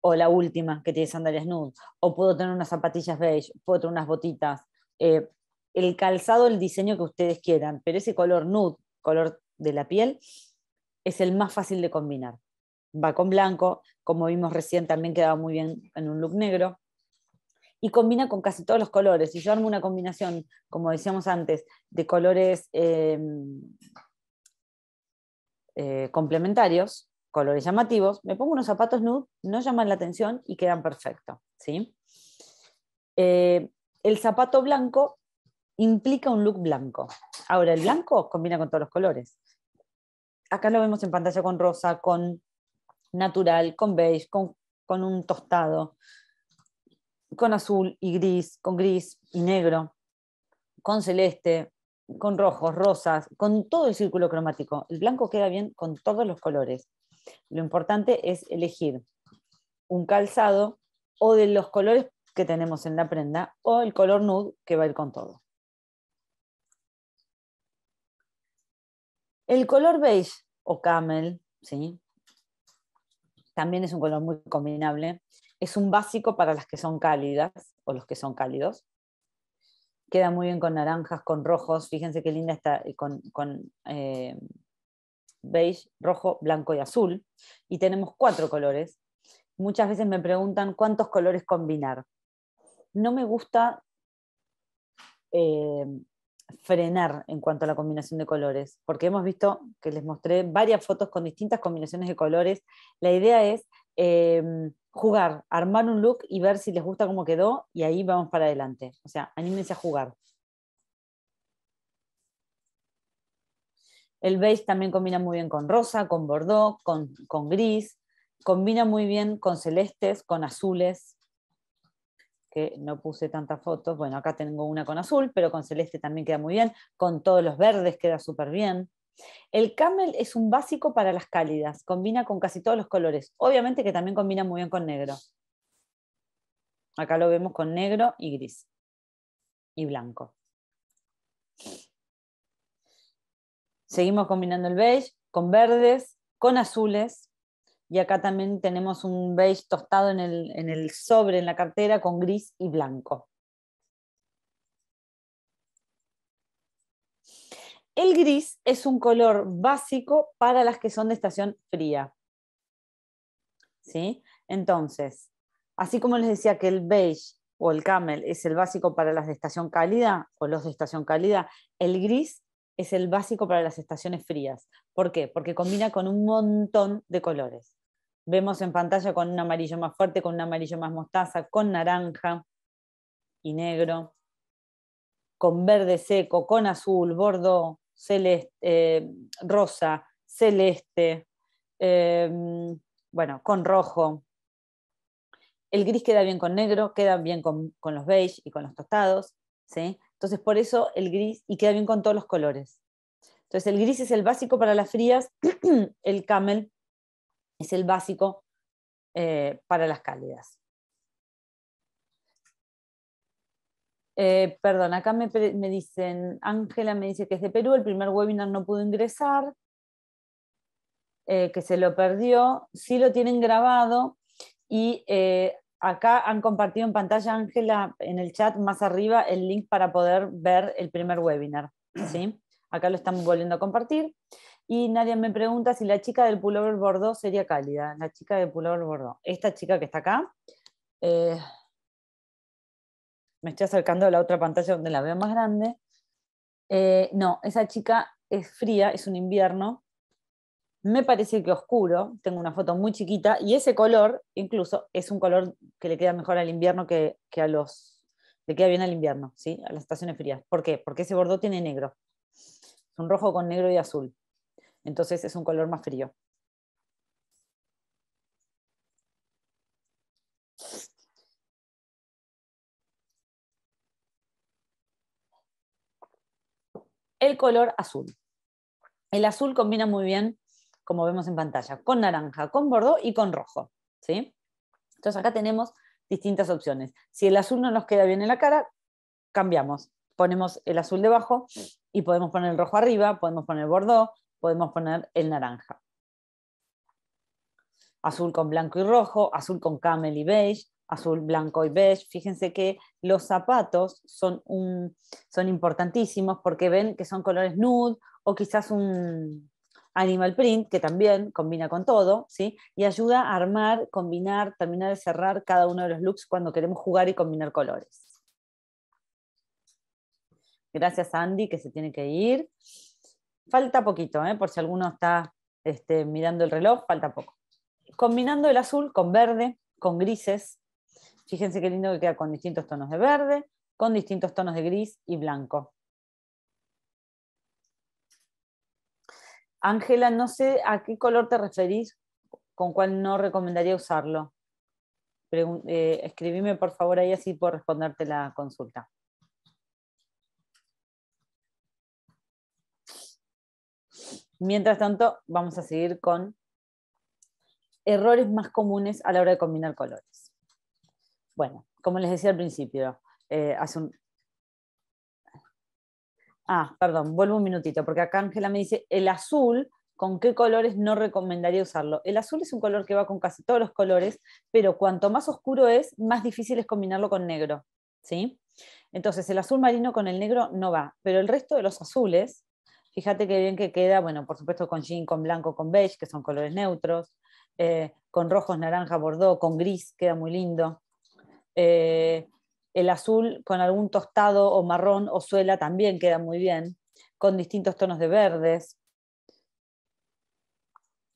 o la última que tiene sandalias nude, o puedo tener unas zapatillas beige, puedo tener unas botitas, eh, el calzado, el diseño que ustedes quieran, pero ese color nude, color de la piel, es el más fácil de combinar. Va con blanco, como vimos recién, también quedaba muy bien en un look negro, y combina con casi todos los colores. Si yo armo una combinación, como decíamos antes, de colores em, eh, complementarios, colores llamativos, me pongo unos zapatos nude, no llaman la atención y quedan perfectos. ¿sí? Eh, el zapato blanco implica un look blanco. Ahora, el blanco combina con todos los colores. Acá lo vemos en pantalla con rosa, con natural, con beige, con, con un tostado, con azul y gris, con gris y negro, con celeste, con rojos, rosas, con todo el círculo cromático. El blanco queda bien con todos los colores. Lo importante es elegir un calzado o de los colores que tenemos en la prenda o el color nude que va a ir con todo. El color beige o camel, también es un color muy combinable. Es un básico para las que son cálidas o los que son cálidos. Queda muy bien con naranjas, con rojos. Fíjense qué linda está eh, con, eh, beige, rojo, blanco y azul. Y tenemos cuatro colores. Muchas veces me preguntan cuántos colores combinar. No me gusta eh, frenar en cuanto a la combinación de colores, porque hemos visto que les mostré varias fotos con distintas combinaciones de colores. La idea es eh, jugar, armar un look y ver si les gusta cómo quedó y ahí vamos para adelante. O sea, anímense a jugar. El beige también combina muy bien con rosa, con bordeaux, con, con gris. Combina muy bien con celestes, con azules, que no puse tantas fotos. Bueno, acá tengo una con azul, pero con celeste también queda muy bien. Con todos los verdes queda súper bien. El camel es un básico para las cálidas, combina con casi todos los colores. Obviamente que también combina muy bien con negro. Acá lo vemos con negro y gris y blanco. Seguimos combinando el beige con verdes, con azules. Y acá también tenemos un beige tostado en el, sobre, en la cartera, con gris y blanco. El gris es un color básico para las que son de estación fría. Entonces, así como les decía que el beige o el camel es el básico para las de estación cálida o los de estación cálida, el gris es el básico para las estaciones frías. ¿Por qué? Porque combina con un montón de colores. Vemos en pantalla con un amarillo más fuerte, con un amarillo más mostaza, con naranja y negro, con verde seco, con azul, bordo, celeste, eh, rosa, celeste, eh, bueno, con rojo. El gris queda bien con negro, queda bien con, con los beige y con los tostados. ¿sí? Entonces, por eso el gris, y queda bien con todos los colores. Entonces, el gris es el básico para las frías, el camel es el básico eh, para las cálidas. Eh, perdón, acá me, dicen, Ángela me dice que es de Perú, el primer webinar no pudo ingresar, eh, que se lo perdió, sí lo tienen grabado y acá han compartido en pantalla, Ángela, en el chat más arriba, el link para poder ver el primer webinar. ¿sí? Acá lo están volviendo a compartir. Y nadie me pregunta si la chica del pullover Bordeaux sería cálida. La chica del pullover Bordeaux. Esta chica que está acá. Eh, me estoy acercando a la otra pantalla donde la veo más grande. Eh, no, esa chica es fría, es un invierno me parece que oscuro, tengo una foto muy chiquita, y ese color incluso es un color que le queda mejor al invierno que, a los... Le queda bien al invierno, ¿sí? A las estaciones frías. ¿Por qué? Porque ese bordo tiene negro. Es un rojo con negro y azul. Entonces es un color más frío. El color azul. El azul combina muy bien como vemos en pantalla, con naranja, con bordeaux y con rojo. Entonces acá tenemos distintas opciones. Si el azul no nos queda bien en la cara, cambiamos. Ponemos el azul debajo y podemos poner el rojo arriba, podemos poner el bordeaux, podemos poner el naranja. Azul con blanco y rojo, azul con camel y beige, azul, blanco y beige. Fíjense que los zapatos son, son importantísimos porque ven que son colores nude o quizás un, Animal Print, que también combina con todo, ¿sí? y ayuda a armar, combinar, terminar de cerrar cada uno de los looks cuando queremos jugar y combinar colores. Gracias Andy, que se tiene que ir. Falta poquito, ¿eh? por si alguno está este, mirando el reloj, falta poco. Combinando el azul con verde, con grises. Fíjense qué lindo que queda con distintos tonos de verde, con distintos tonos de gris y blanco. Ángela, no sé a qué color te referís, con cuál no recomendaría usarlo. Escribíme eh, escribime por favor ahí así puedo responderte la consulta. Mientras tanto, vamos a seguir con errores más comunes a la hora de combinar colores. Bueno, como les decía al principio, eh, hace un Ah, perdón, vuelvo un minutito, porque acá Ángela me dice, el azul, ¿con qué colores no recomendaría usarlo? El azul es un color que va con casi todos los colores, pero cuanto más oscuro es, más difícil es combinarlo con negro, ¿sí? Entonces, el azul marino con el negro no va, pero el resto de los azules, fíjate qué bien que queda, bueno, por supuesto con jean, con blanco, con beige, que son colores neutros, eh, con rojos, naranja, bordeaux, con gris, queda muy lindo. Eh, el azul con algún tostado o marrón o suela también queda muy bien, con distintos tonos de verdes.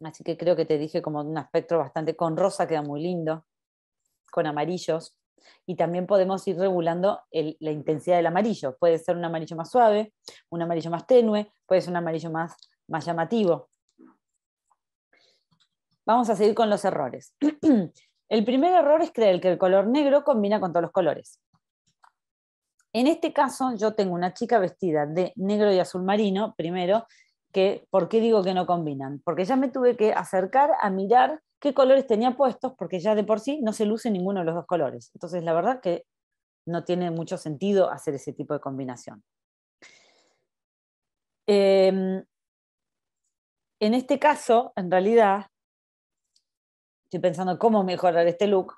Así que creo que te dije como un aspecto bastante, con rosa queda muy lindo, con amarillos. Y también podemos ir regulando la intensidad del amarillo. Puede ser un amarillo más suave, un amarillo más tenue, puede ser un amarillo más, más llamativo. Vamos a seguir con los errores. El primer error es creer que el color negro combina con todos los colores. En este caso, yo tengo una chica vestida de negro y azul marino, primero, que, ¿por qué digo que no combinan? Porque ya me tuve que acercar a mirar qué colores tenía puestos, porque ya de por sí no se luce ninguno de los dos colores. Entonces, la verdad que no tiene mucho sentido hacer ese tipo de combinación. Em, en este caso, en realidad, estoy pensando cómo mejorar este look,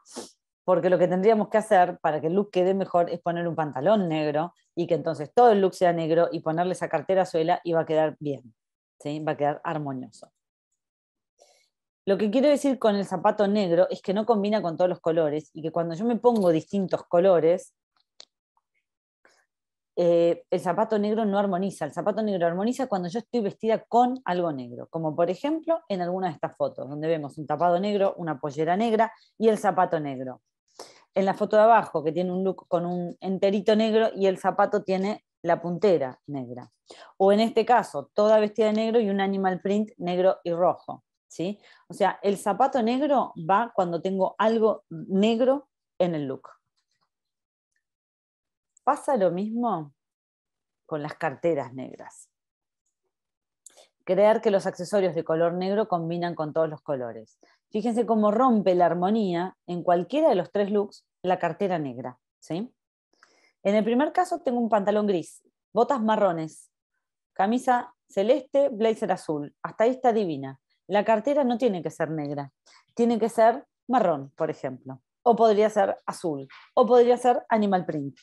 porque lo que tendríamos que hacer para que el look quede mejor es poner un pantalón negro y que entonces todo el look sea negro y ponerle esa cartera suela y va a quedar bien, va a quedar armonioso. Lo que quiero decir con el zapato negro es que no combina con todos los colores y que cuando yo me pongo distintos colores, eh, el zapato negro no armoniza. El zapato negro armoniza cuando yo estoy vestida con algo negro, como por ejemplo en alguna de estas fotos, donde vemos un tapado negro, una pollera negra y el zapato negro. En la foto de abajo, que tiene un look con un enterito negro y el zapato tiene la puntera negra. O en este caso, toda vestida de negro y un animal print negro y rojo. ¿sí? O sea, el zapato negro va cuando tengo algo negro en el look. Pasa lo mismo con las carteras negras. Creer que los accesorios de color negro combinan con todos los colores. Fíjense cómo rompe la armonía en cualquiera de los tres looks la cartera negra. En el primer caso tengo un pantalón gris, botas marrones, camisa celeste, blazer azul. Hasta ahí está divina. La cartera no tiene que ser negra, tiene que ser marrón, por ejemplo. O podría ser azul, o podría ser animal print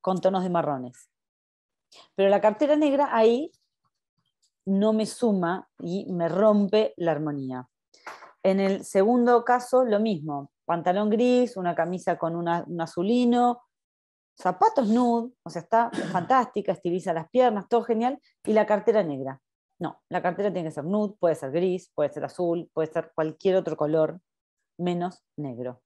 con tonos de marrones. Pero la cartera negra ahí no me suma y me rompe la armonía. En el segundo caso, lo mismo. Pantalón gris, una camisa con un azulino, zapatos nude, o sea, está fantástica, estiliza las piernas, todo genial, y la cartera negra. No, la cartera tiene que ser nude, puede ser gris, puede ser azul, puede ser cualquier otro color, menos negro.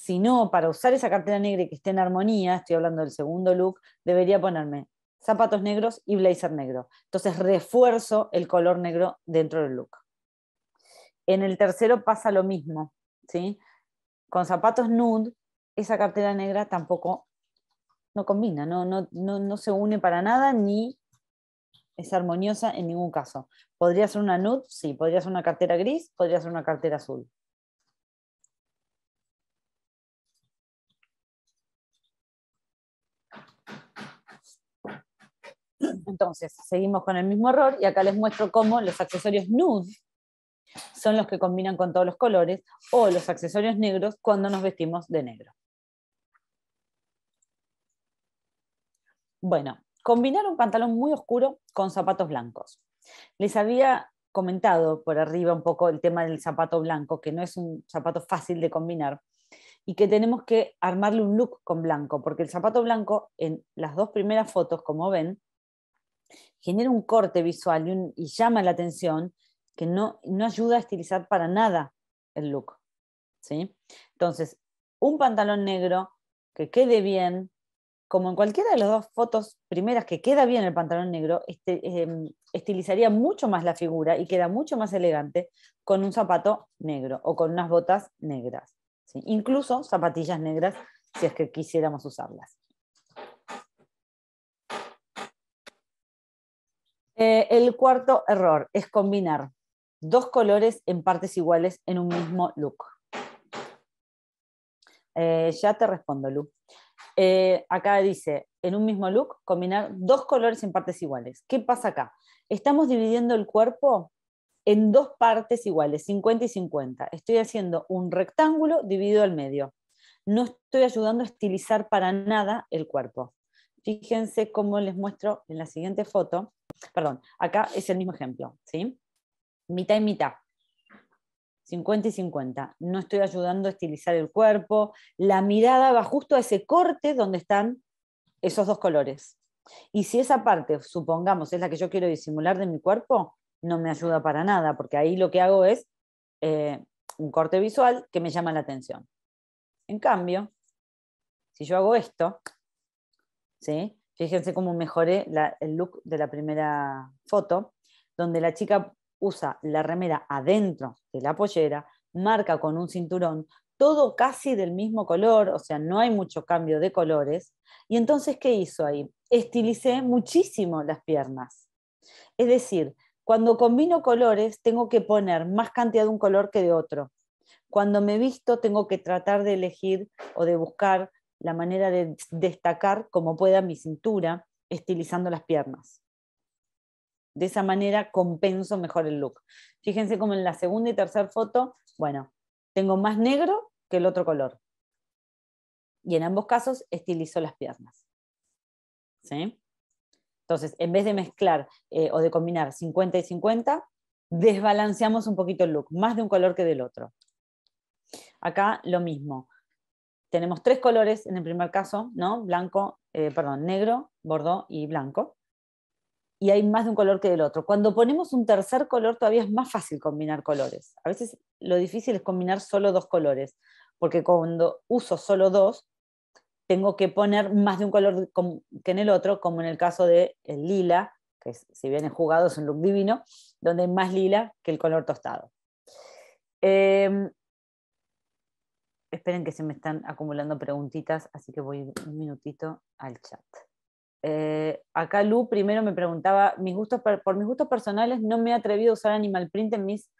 Si no, para usar esa cartera negra que esté en armonía, estoy hablando del segundo look, debería ponerme zapatos negros y blazer negro. Entonces refuerzo el color negro dentro del look. En el tercero pasa lo mismo, ¿sí? Con zapatos nude, esa cartera negra tampoco no combina, no se une para nada ni es armoniosa en ningún caso. ¿Podría ser una nude? Sí. ¿Podría ser una cartera gris? Podría ser una cartera azul. Entonces, seguimos con el mismo error y acá les muestro cómo los accesorios nude son los que combinan con todos los colores o los accesorios negros cuando nos vestimos de negro. Bueno, combinar un pantalón muy oscuro con zapatos blancos. Les había comentado por arriba un poco el tema del zapato blanco, que no es un zapato fácil de combinar y que tenemos que armarle un look con blanco, porque el zapato blanco en las dos primeras fotos, como ven, genera un corte visual y, llama la atención que no, ayuda a estilizar para nada el look. ¿sí? Entonces, un pantalón negro que quede bien, como en cualquiera de las dos fotos primeras que queda bien el pantalón negro, este, em, estilizaría mucho más la figura y queda mucho más elegante con un zapato negro o con unas botas negras. Incluso zapatillas negras si es que quisiéramos usarlas. Eh, el cuarto error es combinar dos colores en partes iguales en un mismo look. Eh, ya te respondo, Lu. Eh, acá dice, en un mismo look, combinar dos colores en partes iguales. ¿Qué pasa acá? Estamos dividiendo el cuerpo en dos partes iguales, 50 y 50. Estoy haciendo un rectángulo dividido al medio. No estoy ayudando a estilizar para nada el cuerpo. Fíjense cómo les muestro en la siguiente foto. Perdón, acá es el mismo ejemplo, Mitad y mitad. 50 y 50. No estoy ayudando a estilizar el cuerpo. La mirada va justo a ese corte donde están esos dos colores. Y si esa parte, supongamos, es la que yo quiero disimular de mi cuerpo, no me ayuda para nada, porque ahí lo que hago es eh, un corte visual que me llama la atención. En cambio, si yo hago esto, Fíjense cómo mejoré el look de la primera foto, donde la chica usa la remera adentro de la pollera, marca con un cinturón, todo casi del mismo color, o sea, no hay mucho cambio de colores. Y entonces, ¿qué hizo ahí? Estilicé muchísimo las piernas. Es decir, cuando combino colores, tengo que poner más cantidad de un color que de otro. Cuando me visto, tengo que tratar de elegir o de buscar la manera de destacar como pueda mi cintura, estilizando las piernas. De esa manera compenso mejor el look. Fíjense como en la segunda y tercera foto, bueno, tengo más negro que el otro color. Y en ambos casos estilizo las piernas. ¿Sí? Entonces, en vez de mezclar eh, o de combinar 50 y 50, desbalanceamos un poquito el look, más de un color que del otro. Acá lo mismo tenemos tres colores en el primer caso, ¿no? Blanco, eh, perdón, negro, bordo y blanco. Y hay más de un color que del otro. Cuando ponemos un tercer color todavía es más fácil combinar colores. A veces lo difícil es combinar solo dos colores, porque cuando uso solo dos, tengo que poner más de un color que en el otro, como en el caso del el lila, que si bien es jugado es un look divino, donde hay más lila que el color tostado. Em, esperen que se me están acumulando preguntitas, así que voy un minutito al chat. Eh, acá Lu primero me preguntaba, mis gustos por mis gustos personales no me he atrevido a usar animal print en mis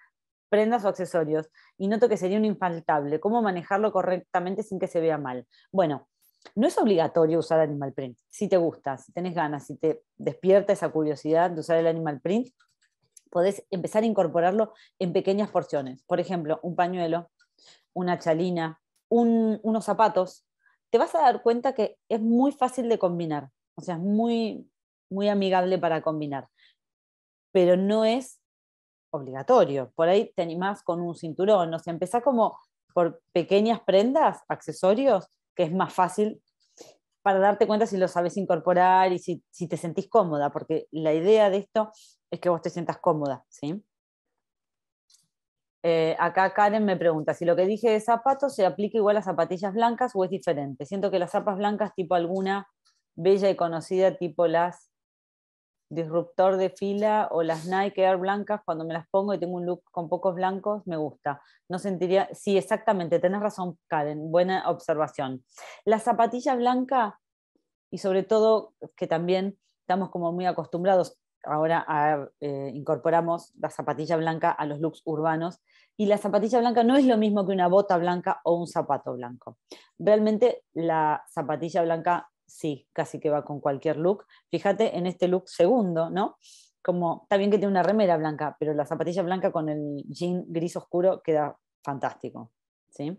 prendas o accesorios y noto que sería un infaltable. ¿Cómo manejarlo correctamente sin que se vea mal? Bueno, no es obligatorio usar animal print. Si te gusta, si tenés ganas, si te despierta esa curiosidad de usar el animal print, podés empezar a incorporarlo en pequeñas porciones. Por ejemplo, un pañuelo una chalina, unos zapatos, te vas a dar cuenta que es muy fácil de combinar, o sea, es muy, muy amigable para combinar, pero no es obligatorio. Por ahí te animás con un cinturón, o sea, empieza como por pequeñas prendas, accesorios, que es más fácil para darte cuenta si lo sabes incorporar y si, si te sentís cómoda, porque la idea de esto es que vos te sientas cómoda, ¿sí? Eh, acá Karen me pregunta si lo que dije de zapatos se aplica igual a zapatillas blancas o es diferente. Siento que las zapas blancas, tipo alguna bella y conocida, tipo las Disruptor de fila o las Nike Air blancas, cuando me las pongo y tengo un look con pocos blancos, me gusta. No sentiría. Sí, exactamente, tenés razón, Karen, buena observación. Las zapatillas blancas, y sobre todo que también estamos como muy acostumbrados, ahora eh, incorporamos la zapatilla blanca a los looks urbanos y la zapatilla blanca no es lo mismo que una bota blanca o un zapato blanco. Realmente la zapatilla blanca sí, casi que va con cualquier look. Fíjate en este look segundo, ¿no? Como está bien que tiene una remera blanca, pero la zapatilla blanca con el jean gris oscuro queda fantástico, ¿sí?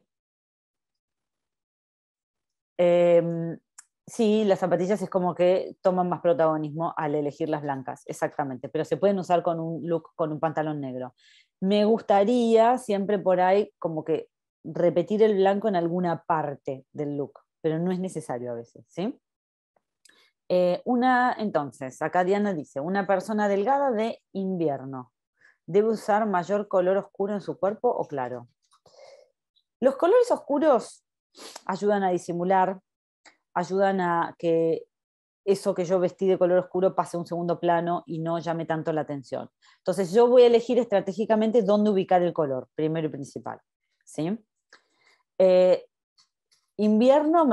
Em, Sí, las zapatillas es como que toman más protagonismo al elegir las blancas, exactamente, pero se pueden usar con un look, con un pantalón negro. Me gustaría siempre por ahí como que repetir el blanco en alguna parte del look, pero no es necesario a veces, ¿sí? Eh, una, entonces, acá Diana dice, una persona delgada de invierno, ¿debe usar mayor color oscuro en su cuerpo o claro? Los colores oscuros ayudan a disimular, ayudan a que eso que yo vestí de color oscuro pase a un segundo plano y no llame tanto la atención. Entonces yo voy a elegir estratégicamente dónde ubicar el color, primero y principal. Eh, invierno,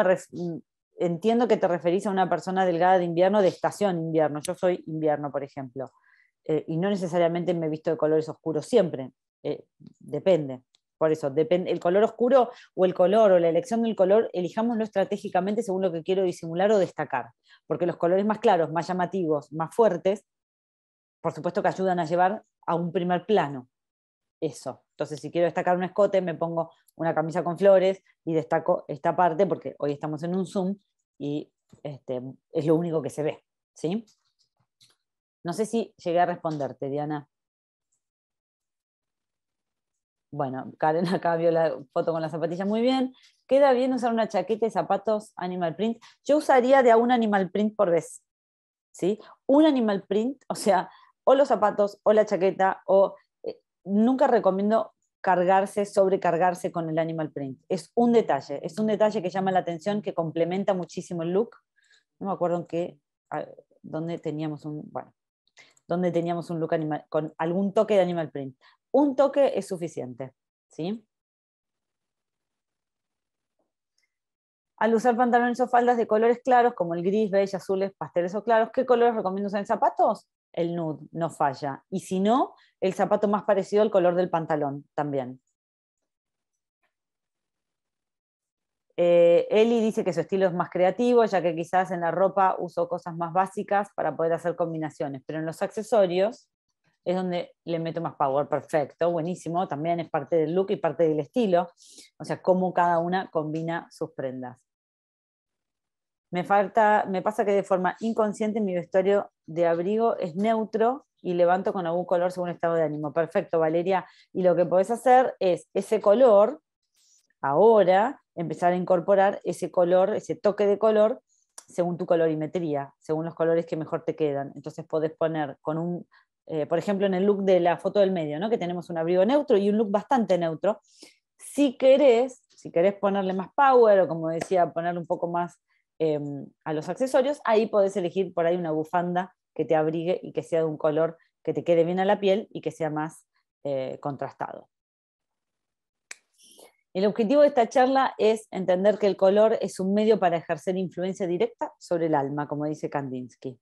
entiendo que te referís a una persona delgada de invierno, de estación invierno. Yo soy invierno, por ejemplo. Eh, y no necesariamente me he visto de colores oscuros siempre, eh, depende. Por eso, el color oscuro o el color o la elección del color, elijámoslo estratégicamente según lo que quiero disimular o destacar, porque los colores más claros, más llamativos, más fuertes, por supuesto que ayudan a llevar a un primer plano eso. Entonces, si quiero destacar un escote, me pongo una camisa con flores y destaco esta parte, porque hoy estamos en un Zoom y este, es lo único que se ve. ¿sí? No sé si llegué a responderte, Diana bueno, Karen acá vio la foto con la zapatilla. muy bien. Queda bien usar una chaqueta y zapatos animal print. Yo usaría de a un animal print por vez. ¿sí? Un animal print, o sea, o los zapatos o la chaqueta, o eh, nunca recomiendo cargarse, sobrecargarse con el animal print. Es un detalle, es un detalle que llama la atención, que complementa muchísimo el look. No me acuerdo en qué, ah, dónde teníamos un, bueno, donde teníamos un look animal, con algún toque de animal print un toque es suficiente. ¿sí? Al usar pantalones o faldas de colores claros, como el gris, beige, azules, pasteles o claros, ¿qué colores recomiendo usar en zapatos? El nude, no falla. Y si no, el zapato más parecido al color del pantalón también. Eh, Eli dice que su estilo es más creativo, ya que quizás en la ropa uso cosas más básicas para poder hacer combinaciones, pero en los accesorios es donde le meto más power. Perfecto, buenísimo. También es parte del look y parte del estilo. O sea, cómo cada una combina sus prendas. Me, falta, me pasa que de forma inconsciente mi vestuario de abrigo es neutro y levanto con algún color según estado de ánimo. Perfecto, Valeria. Y lo que podés hacer es ese color, ahora, empezar a incorporar ese color, ese toque de color según tu colorimetría, según los colores que mejor te quedan. Entonces podés poner con un eh, por ejemplo, en el look de la foto del medio, que tenemos un abrigo neutro y un look bastante neutro. Si querés, si querés ponerle más power o como decía, ponerle un poco más em, a los accesorios, ahí podés elegir por ahí una bufanda que te abrigue y que sea de un color que te quede bien a la piel y que sea más eh, contrastado. El objetivo de esta charla es entender que el color es un medio para ejercer influencia directa sobre el alma, como dice Kandinsky.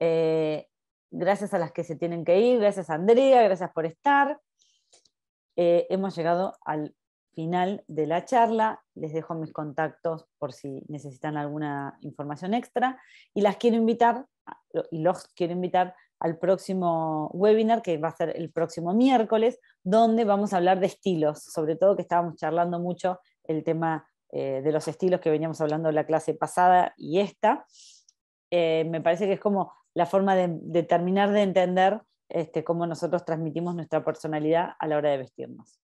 Eh, gracias a las que se tienen que ir, gracias Andrea, gracias por estar. Eh, hemos llegado al final de la charla, les dejo mis contactos por si necesitan alguna información extra y las quiero invitar, y los quiero invitar al próximo webinar que va a ser el próximo miércoles, donde vamos a hablar de estilos, sobre todo que estábamos charlando mucho el tema eh, de los estilos que veníamos hablando en la clase pasada y esta. Eh, me parece que es como la forma de, terminar de entender este, cómo nosotros transmitimos nuestra personalidad a la hora de vestirnos.